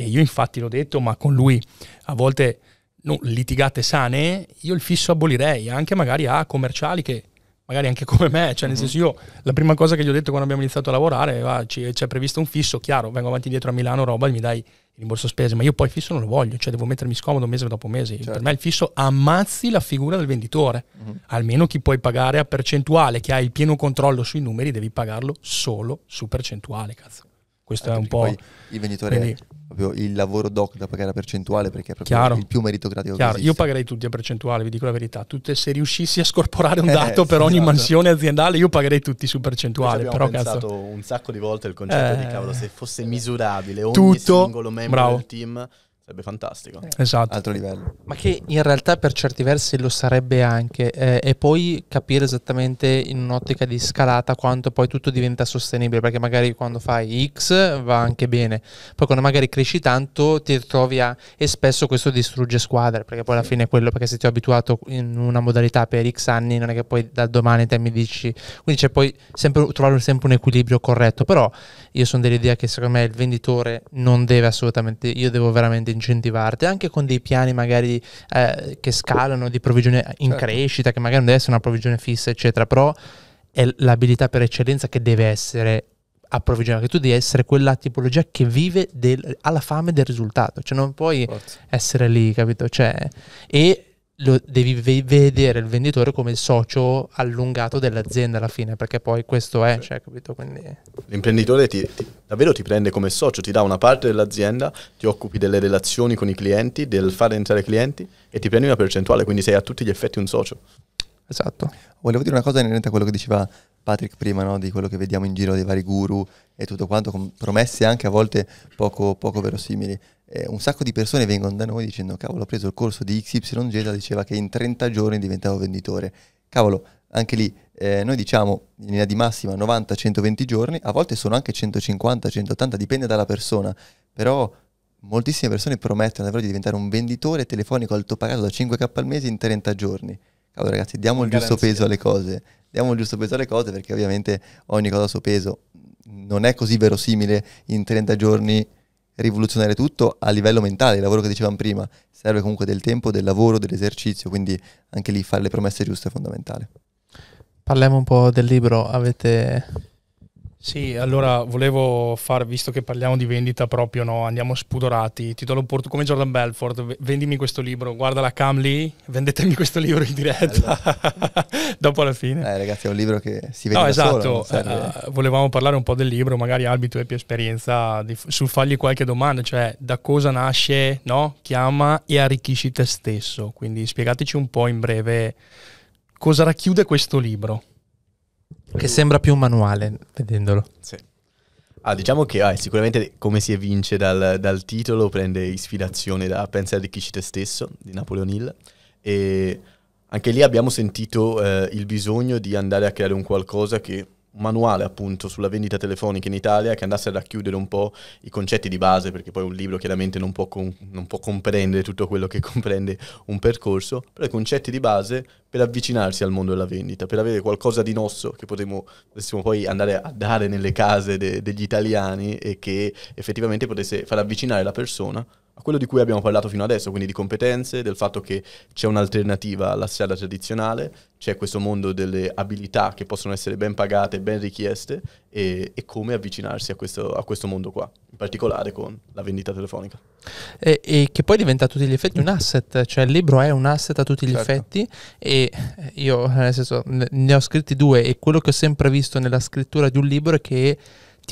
io infatti l'ho detto, ma con lui a volte no, litigate sane, io il fisso abolirei, anche magari a commerciali che magari anche come me, cioè nel mhm. senso io la prima cosa che gli ho detto quando abbiamo iniziato a lavorare va, c'è, c'è previsto un fisso, chiaro, vengo avanti dietro a Milano, roba, mi dai il rimborso spese, ma io poi il fisso non lo voglio, cioè devo mettermi scomodo mese dopo mese, certo. per me il fisso ammazzi la figura del venditore, uh-huh. almeno chi puoi pagare a percentuale, che hai il pieno controllo sui numeri, devi pagarlo solo su percentuale, cazzo. Questo è un po'... il venditore quindi, proprio il lavoro doc da pagare a percentuale perché è proprio chiaro, il più meritocratico chiaro. Io pagherei tutti a percentuale, vi dico la verità. Tutte, se riuscissi a scorporare un eh, dato per esatto. ogni mansione aziendale, io pagherei tutti su percentuale. Però pensato cazzo. un sacco di volte il concetto eh, di cavolo, se fosse misurabile ogni tutto, singolo membro bravo. del team Sarebbe fantastico. Esatto. Altro livello. Ma che in realtà per certi versi lo sarebbe anche. Eh, e poi capire esattamente in un'ottica di scalata quanto poi tutto diventa sostenibile. Perché magari quando fai X va anche bene. Poi quando magari cresci tanto ti trovi a... E spesso questo distrugge squadre. Perché poi alla fine è quello. Perché se ti ho abituato in una modalità per X anni non è che poi da domani te mi dici... Quindi c'è poi sempre, trovare sempre un equilibrio corretto. Però io sono dell'idea che secondo me il venditore non deve assolutamente... Io devo veramente incentivarti, anche con dei piani magari eh, che scalano di provvigione in certo. crescita, che magari non deve essere una provvigione fissa, eccetera, però è l'abilità per eccellenza che deve essere approvvigionata che tu devi essere quella tipologia che vive del, alla fame del risultato, cioè non puoi Forza. essere lì, capito? Cioè, e lo devi ve- vedere il venditore come il socio allungato dell'azienda alla fine, perché poi questo è, cioè, capito? Quindi... L'imprenditore ti, ti, davvero ti prende come socio, ti dà una parte dell'azienda, ti occupi delle relazioni con i clienti, del fare entrare i clienti e ti prendi una percentuale, quindi sei a tutti gli effetti un socio. Esatto. Volevo dire una cosa inerente a quello che diceva Patrick prima, no? di quello che vediamo in giro dei vari guru e tutto quanto, con promesse anche a volte poco, poco verosimili eh, un sacco di persone vengono da noi dicendo cavolo ho preso il corso di XYZ, diceva che in 30 giorni diventavo venditore. Cavolo, anche lì eh, noi diciamo in linea di massima 90-120 giorni, a volte sono anche 150-180, dipende dalla persona, però moltissime persone promettono davvero di diventare un venditore telefonico alto pagato da 5k al mese in 30 giorni. Cavolo ragazzi, diamo il Garanzia. giusto peso alle cose, diamo il giusto peso alle cose perché ovviamente ogni cosa ha suo peso non è così verosimile in 30 giorni rivoluzionare tutto a livello mentale, il lavoro che dicevamo prima, serve comunque del tempo, del lavoro, dell'esercizio, quindi anche lì fare le promesse giuste è fondamentale. Parliamo un po' del libro, avete sì, allora volevo fare, visto che parliamo di vendita proprio, no, andiamo spudorati, titolo porto come Jordan Belfort, vendimi questo libro, guarda la cam lì, vendetemi questo libro in diretta, dopo la fine. Eh ragazzi è un libro che si vende no, esatto, solo, eh, eh, volevamo parlare un po' del libro, magari Albi tu hai più esperienza, di, su fargli qualche domanda, cioè da cosa nasce, no? Chiama e arricchisci te stesso, quindi spiegateci un po' in breve cosa racchiude questo libro. Che sembra più un manuale, vedendolo. Sì. Ah, diciamo che ah, sicuramente come si evince dal, dal, titolo prende ispirazione da Pensa e arricchisci te stesso di Napoleon Hill e anche lì abbiamo sentito eh, il bisogno di andare a creare un qualcosa che un manuale appunto sulla vendita telefonica in Italia che andasse a racchiudere un po' i concetti di base, perché poi un libro chiaramente non può, con- non può, comprendere tutto quello che comprende un percorso, però i concetti di base per avvicinarsi al mondo della vendita, per avere qualcosa di nostro che potremo, potessimo poi andare a dare nelle case de- degli italiani e che effettivamente potesse far avvicinare la persona a quello di cui abbiamo parlato fino adesso, quindi di competenze, del fatto che c'è un'alternativa alla strada tradizionale, c'è questo mondo delle abilità che possono essere ben pagate, ben richieste e, e come avvicinarsi a questo, a questo, mondo qua, in particolare con la vendita telefonica. E, e, che poi diventa a tutti gli effetti un asset, cioè il libro è un asset a tutti gli certo. effetti e io nel senso ne ho scritti due e quello che ho sempre visto nella scrittura di un libro è che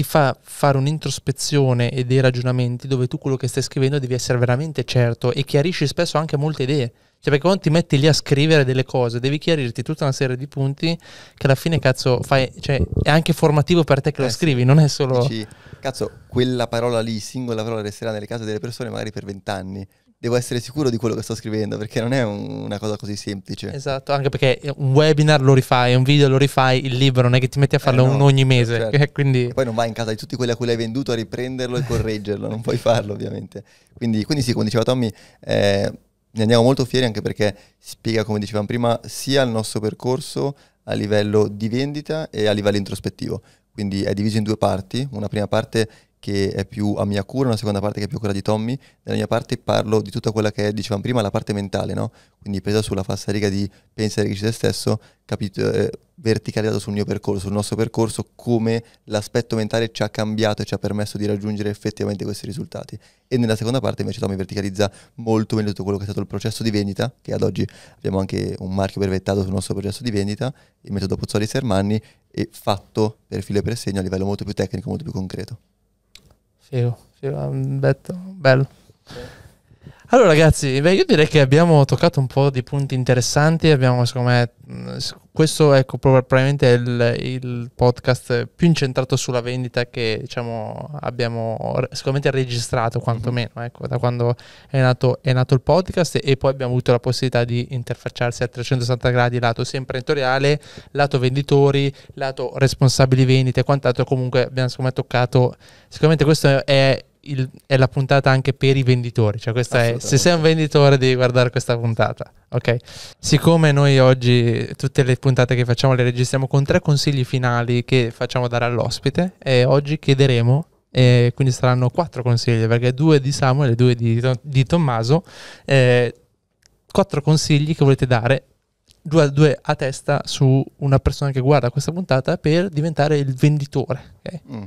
ti fa fare un'introspezione e dei ragionamenti dove tu quello che stai scrivendo devi essere veramente certo e chiarisci spesso anche molte idee. Cioè, perché quando ti metti lì a scrivere delle cose, devi chiarirti tutta una serie di punti che alla fine, cazzo, fai, cioè, è anche formativo per te che eh, lo scrivi, sì. non è solo... Dici, cazzo, quella parola lì, singola parola, resterà nelle case delle persone magari per vent'anni devo essere sicuro di quello che sto scrivendo perché non è un, una cosa così semplice. Esatto, anche perché un webinar lo rifai, un video lo rifai, il libro non è che ti metti a eh, farlo eh no, uno ogni mese. Certo. quindi... Poi non vai in casa di tutti quelli a cui l'hai venduto a riprenderlo e correggerlo, non puoi farlo ovviamente. Quindi, quindi sì, come diceva Tommy, eh, ne andiamo molto fieri anche perché spiega, come dicevamo prima, sia il nostro percorso a livello di vendita e a livello introspettivo. Quindi è diviso in due parti, una prima parte che è più a mia cura, una seconda parte che è più a cura di Tommy. Nella mia parte parlo di tutta quella che è, dicevamo prima, la parte mentale, no? Quindi presa sulla falsariga di pensare che ci sei stesso, capito, eh, verticalizzato sul mio percorso, sul nostro percorso, come l'aspetto mentale ci ha cambiato e ci ha permesso di raggiungere effettivamente questi risultati. E nella seconda parte invece Tommy verticalizza molto meglio tutto quello che è stato il processo di vendita, che ad oggi abbiamo anche un marchio brevettato sul nostro processo di vendita, il metodo Pozzoli Sermanni, e fatto per filo e per segno a livello molto più tecnico, molto più concreto. Figo, figo, bello. Allora ragazzi, beh, io direi che abbiamo toccato un po' di punti interessanti, abbiamo secondo me questo ecco, probabilmente è il, il, podcast più incentrato sulla vendita che diciamo, abbiamo sicuramente registrato quantomeno mm-hmm. ecco, da quando è nato, è nato, il podcast e poi abbiamo avuto la possibilità di interfacciarsi a 360 gradi lato sia imprenditoriale, lato venditori, lato responsabili vendite e quant'altro comunque abbiamo toccato sicuramente questo è il, è la puntata anche per i venditori, cioè questa è, se sei un venditore devi guardare questa puntata, ok? Siccome noi oggi tutte le puntate che facciamo le registriamo con tre consigli finali che facciamo dare all'ospite e oggi chiederemo e quindi saranno quattro consigli perché due di Samuel e due di, di Tommaso eh, quattro consigli che volete dare due a, due a testa su una persona che guarda questa puntata per diventare il venditore okay? mm.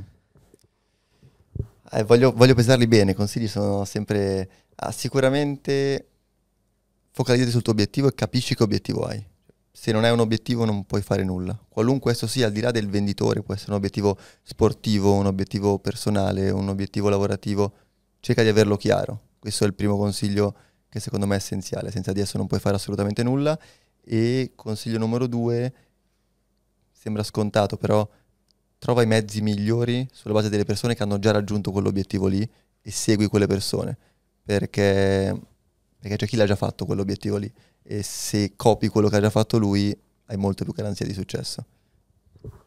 Eh, voglio, voglio, pesarli bene, i consigli sono sempre ah, sicuramente focalizzati sul tuo obiettivo e capisci che obiettivo hai. Se non hai un obiettivo non puoi fare nulla. Qualunque esso sia, al di là del venditore, può essere un obiettivo sportivo, un obiettivo personale, un obiettivo lavorativo, cerca di averlo chiaro. Questo è il primo consiglio che secondo me è essenziale, senza di esso non puoi fare assolutamente nulla. E consiglio numero due, sembra scontato, però trova i mezzi migliori sulla base delle persone che hanno già raggiunto quell'obiettivo lì e segui quelle persone, perché, perché c'è chi l'ha già fatto quell'obiettivo lì e se copi quello che ha già fatto lui hai molto più garanzia di successo.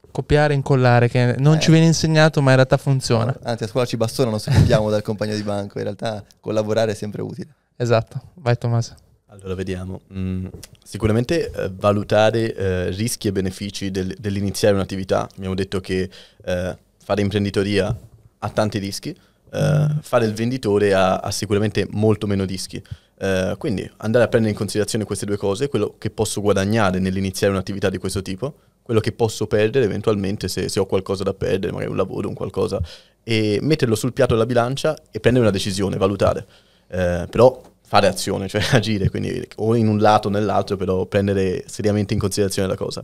Copiare e incollare, che non eh. ci viene insegnato, ma in realtà funziona. Anzi, a scuola ci bastonano se copiamo dal compagno di banco. In realtà collaborare è sempre utile. Esatto. Vai, Tommaso. Allora vediamo, mm, sicuramente eh, valutare eh, rischi e benefici del, dell'iniziare un'attività, abbiamo detto che eh, fare imprenditoria ha tanti rischi, eh, fare il venditore ha, ha, sicuramente molto meno rischi, eh, quindi andare a prendere in considerazione queste due cose, quello che posso guadagnare nell'iniziare un'attività di questo tipo, quello che posso perdere eventualmente se, se ho qualcosa da perdere, magari un lavoro, un qualcosa, e metterlo sul piatto della bilancia e prendere una decisione, valutare. Eh, però fare azione, cioè agire, quindi o in un lato o nell'altro, però prendere seriamente in considerazione la cosa.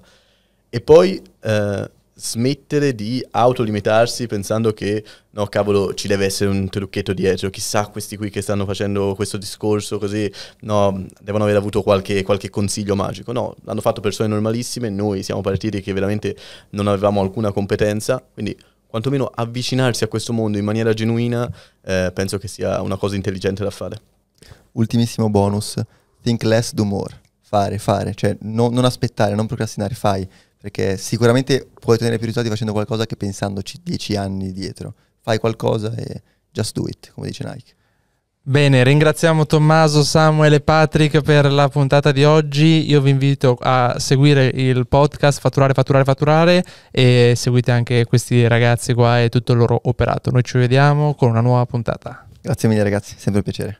E poi eh, smettere di autolimitarsi pensando che no cavolo ci deve essere un trucchetto dietro, chissà questi qui che stanno facendo questo discorso così, no, devono aver avuto qualche, qualche consiglio magico, no, l'hanno fatto persone normalissime, noi siamo partiti che veramente non avevamo alcuna competenza, quindi quantomeno avvicinarsi a questo mondo in maniera genuina eh, penso che sia una cosa intelligente da fare ultimissimo bonus, think less, do more. Fare, fare, cioè no, non aspettare, non procrastinare, fai, perché sicuramente puoi ottenere più risultati facendo qualcosa che pensandoci dieci anni dietro. Fai qualcosa e just do it, come dice Nike. Bene, ringraziamo Tommaso, Samuel e Patrick per la puntata di oggi. Io vi invito a seguire il podcast Fatturare, Fatturare, Fatturare e seguite anche questi ragazzi qua e tutto il loro operato. Noi ci vediamo con una nuova puntata. Grazie mille ragazzi, sempre un piacere.